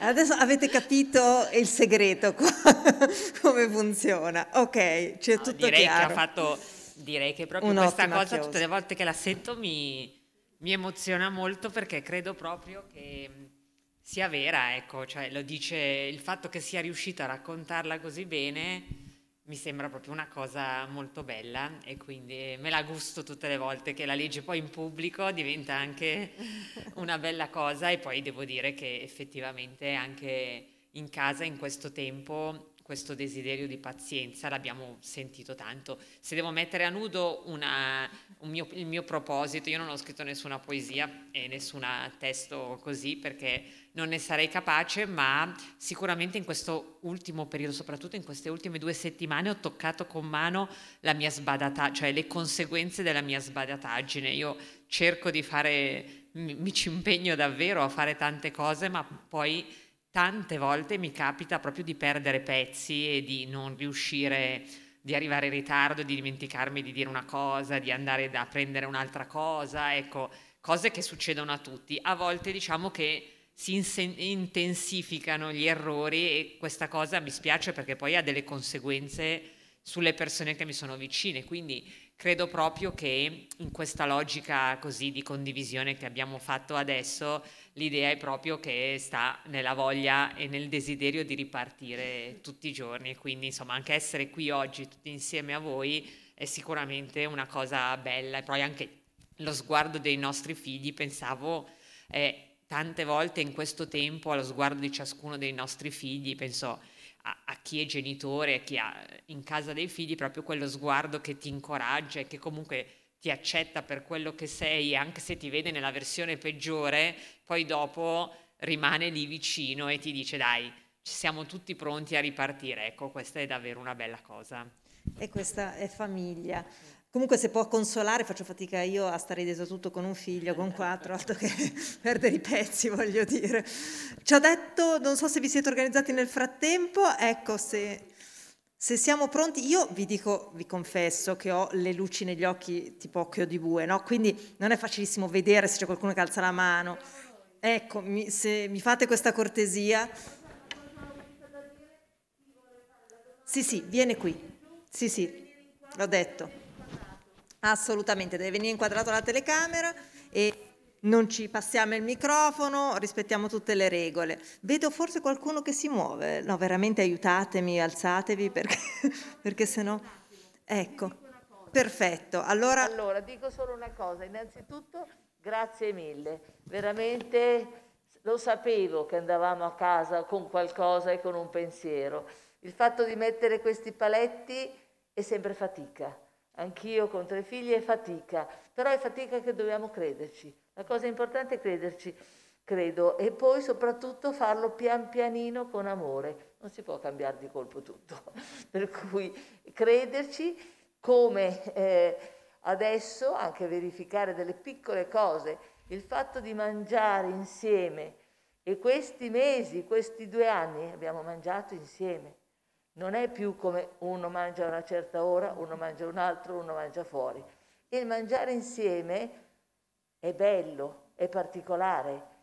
Adesso avete capito il segreto, come funziona. Ok, c'è no, tutto direi chiaro. Che fatto, direi che proprio Un questa cosa chiosa. tutte le volte che la sento mi, mi, emoziona molto perché credo proprio che sia vera, ecco, cioè lo dice il fatto che sia riuscita a raccontarla così bene mi sembra proprio una cosa molto bella e quindi eh, me la gusto tutte le volte che la legge poi in pubblico diventa anche una bella cosa e poi devo dire che effettivamente anche in casa in questo tempo questo desiderio di pazienza l'abbiamo sentito tanto. Se devo mettere a nudo una, un mio, il mio proposito, io non ho scritto nessuna poesia e nessun testo così perché non ne sarei capace, ma sicuramente in questo ultimo periodo, soprattutto in queste ultime due settimane, ho toccato con mano la mia sbadata, cioè le conseguenze della mia sbadataggine. Io cerco di fare, mi, mi ci impegno davvero a fare tante cose, ma poi tante volte mi capita proprio di perdere pezzi e di non riuscire di arrivare in ritardo, di dimenticarmi di dire una cosa, di andare a prendere un'altra cosa, ecco, cose che succedono a tutti. A volte diciamo che si intensificano gli errori e questa cosa mi spiace perché poi ha delle conseguenze sulle persone che mi sono vicine. Quindi credo proprio che in questa logica così di condivisione che abbiamo fatto adesso, l'idea è proprio che sta nella voglia e nel desiderio di ripartire tutti i giorni. Quindi insomma anche essere qui oggi tutti insieme a voi è sicuramente una cosa bella e poi anche lo sguardo dei nostri figli, pensavo... Eh, tante volte in questo tempo allo sguardo di ciascuno dei nostri figli, penso a, a chi è genitore, a chi ha in casa dei figli, proprio quello sguardo che ti incoraggia e che comunque ti accetta per quello che sei, anche se ti vede nella versione peggiore, poi dopo rimane lì vicino e ti dice dai, siamo tutti pronti a ripartire. Ecco, questa è davvero una bella cosa. E questa è famiglia. Comunque se può consolare, faccio fatica io a stare dietro tutto con un figlio, con quattro, altro che perdere i pezzi, voglio dire. Ci ha detto, non so se vi siete organizzati nel frattempo, ecco se, se siamo pronti, io vi dico, vi confesso che ho le luci negli occhi tipo occhio di bue, no? quindi non è facilissimo vedere se c'è qualcuno che alza la mano. Ecco, mi, se mi fate questa cortesia. Sì, sì, viene qui. Sì, sì, l'ho detto. Assolutamente, deve venire inquadrato la telecamera e non ci passiamo il microfono, rispettiamo tutte le regole. Vedo forse qualcuno che si muove, no veramente aiutatemi, alzatevi perché, perché sennò... Ecco, perfetto. Allora... allora dico solo una cosa, innanzitutto grazie mille, veramente lo sapevo che andavamo a casa con qualcosa e con un pensiero. Il fatto di mettere questi paletti è sempre fatica anch'io con tre figli è fatica, però è fatica che dobbiamo crederci. La cosa importante è crederci, credo, e poi soprattutto farlo pian pianino con amore. Non si può cambiare di colpo tutto, per cui crederci come eh, adesso anche verificare delle piccole cose, il fatto di mangiare insieme e questi mesi, questi due anni abbiamo mangiato insieme non è più come uno mangia a una certa ora, uno mangia un altro, uno mangia fuori. Il mangiare insieme è bello, è particolare.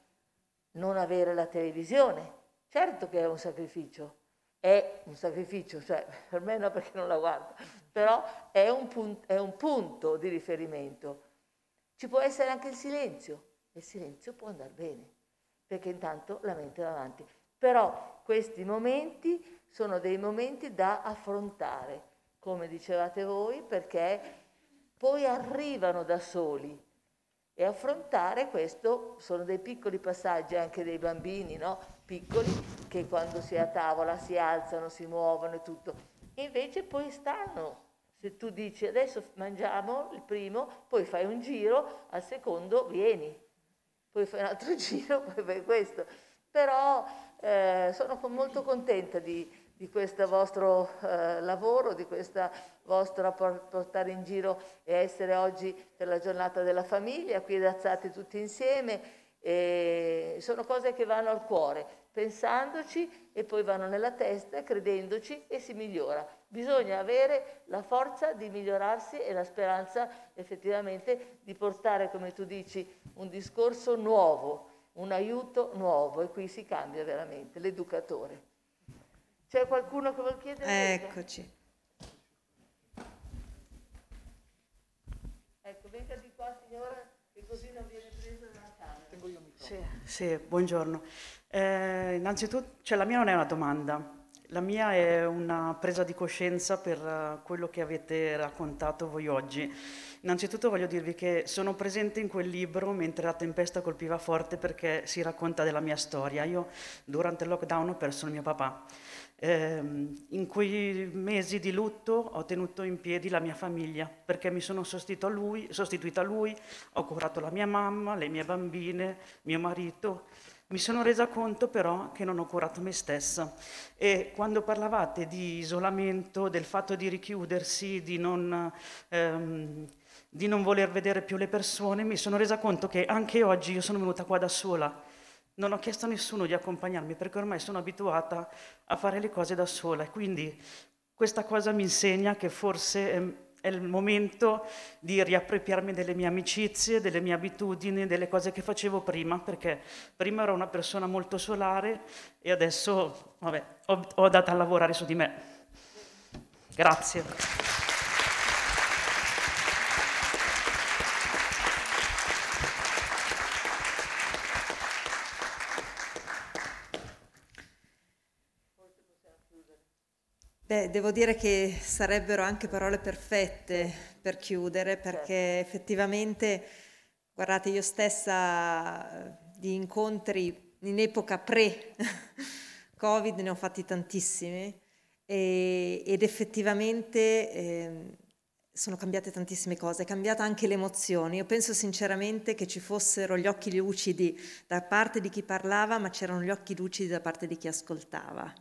Non avere la televisione, certo che è un sacrificio, è un sacrificio, cioè per me no perché non la guardo, però è un, punto, è un punto di riferimento. Ci può essere anche il silenzio, e il silenzio può andare bene, perché intanto la mente va avanti. Però questi momenti sono dei momenti da affrontare, come dicevate voi, perché poi arrivano da soli. E affrontare questo sono dei piccoli passaggi anche dei bambini, no? Piccoli, che quando si è a tavola si alzano, si muovono e tutto. E invece poi stanno. Se tu dici adesso mangiamo il primo, poi fai un giro, al secondo vieni, poi fai un altro giro, poi fai questo. Però eh, sono molto contenta di, di questo vostro eh, lavoro, di questa vostra portare in giro e essere oggi per la giornata della famiglia, qui ad Azzate tutti insieme. E sono cose che vanno al cuore, pensandoci e poi vanno nella testa, credendoci e si migliora. Bisogna avere la forza di migliorarsi e la speranza effettivamente di portare, come tu dici, un discorso nuovo, un aiuto nuovo e qui si cambia veramente l'educatore. C'è qualcuno che vuol chiedere? Eccoci. Ecco, venga di qua signora, che così non viene presa dalla camera. Sì, sì buongiorno. Eh, innanzitutto, cioè, la mia non è una domanda, la mia è una presa di coscienza per eh, quello che avete raccontato voi oggi. Innanzitutto voglio dirvi che sono presente in quel libro mentre la tempesta colpiva forte perché si racconta della mia storia. Io durante il lockdown ho perso il mio papà Ehm, in quei mesi di lutto ho tenuto in piedi la mia famiglia perché mi sono sostituito a lui, sostituita a lui, ho curato la mia mamma, le mie bambine, mio marito. Mi sono resa conto però che non ho curato me stessa e quando parlavate di isolamento, del fatto di richiudersi, di non, ehm, di non voler vedere più le persone, mi sono resa conto che anche oggi io sono venuta qua da sola non ho chiesto a nessuno di accompagnarmi perché ormai sono abituata a fare le cose da sola e quindi questa cosa mi insegna che forse è il momento di riappropriarmi delle mie amicizie, delle mie abitudini, delle cose che facevo prima, perché prima ero una persona molto solare e adesso vabbè, ho, ho dato a lavorare su di me. Grazie. Beh, devo dire che sarebbero anche parole perfette per chiudere, perché certo. effettivamente, guardate, io stessa eh, di incontri in epoca pre-Covid ne ho fatti tantissimi e, ed effettivamente eh, sono cambiate tantissime cose, è cambiata anche l'emozione. Io penso sinceramente che ci fossero gli occhi lucidi da parte di chi parlava, ma c'erano gli occhi lucidi da parte di chi ascoltava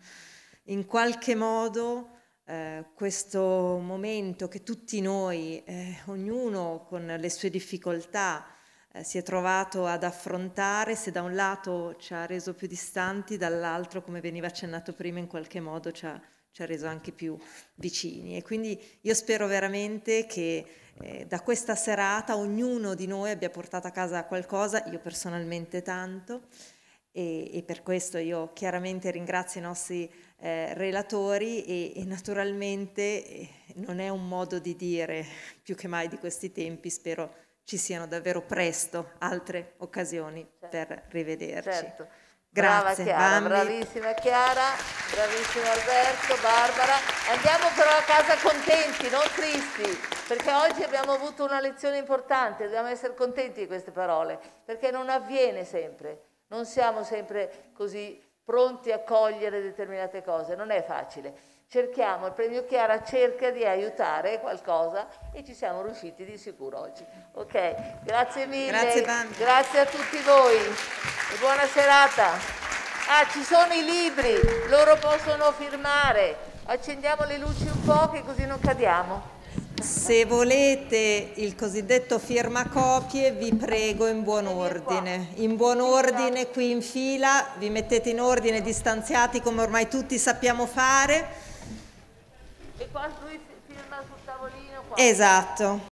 in qualche modo eh, questo momento che tutti noi, eh, ognuno con le sue difficoltà, eh, si è trovato ad affrontare, se da un lato ci ha reso più distanti, dall'altro, come veniva accennato prima, in qualche modo ci ha, ci ha reso anche più vicini. E quindi io spero veramente che eh, da questa serata ognuno di noi abbia portato a casa qualcosa, io personalmente tanto, e, e per questo io chiaramente ringrazio i nostri eh, relatori e, e naturalmente eh, non è un modo di dire più che mai di questi tempi, spero ci siano davvero presto altre occasioni certo. per rivederci. Certo. Grazie, Brava Chiara, Bambi. bravissima Chiara, bravissimo Alberto, Barbara. Andiamo però a casa contenti, non tristi, perché oggi abbiamo avuto una lezione importante, dobbiamo essere contenti di queste parole, perché non avviene sempre, non siamo sempre così pronti a cogliere determinate cose, non è facile. Cerchiamo, il premio Chiara cerca di aiutare qualcosa e ci siamo riusciti di sicuro oggi. Ok, grazie mille. Grazie, grazie a tutti voi e buona serata. Ah, ci sono i libri, loro possono firmare. Accendiamo le luci un po' che così non cadiamo. Se volete il cosiddetto firmacopie vi prego in buon ordine, in buon ordine qui in fila, vi mettete in ordine distanziati come ormai tutti sappiamo fare. E qua lui firma sul tavolino. Qua. Esatto.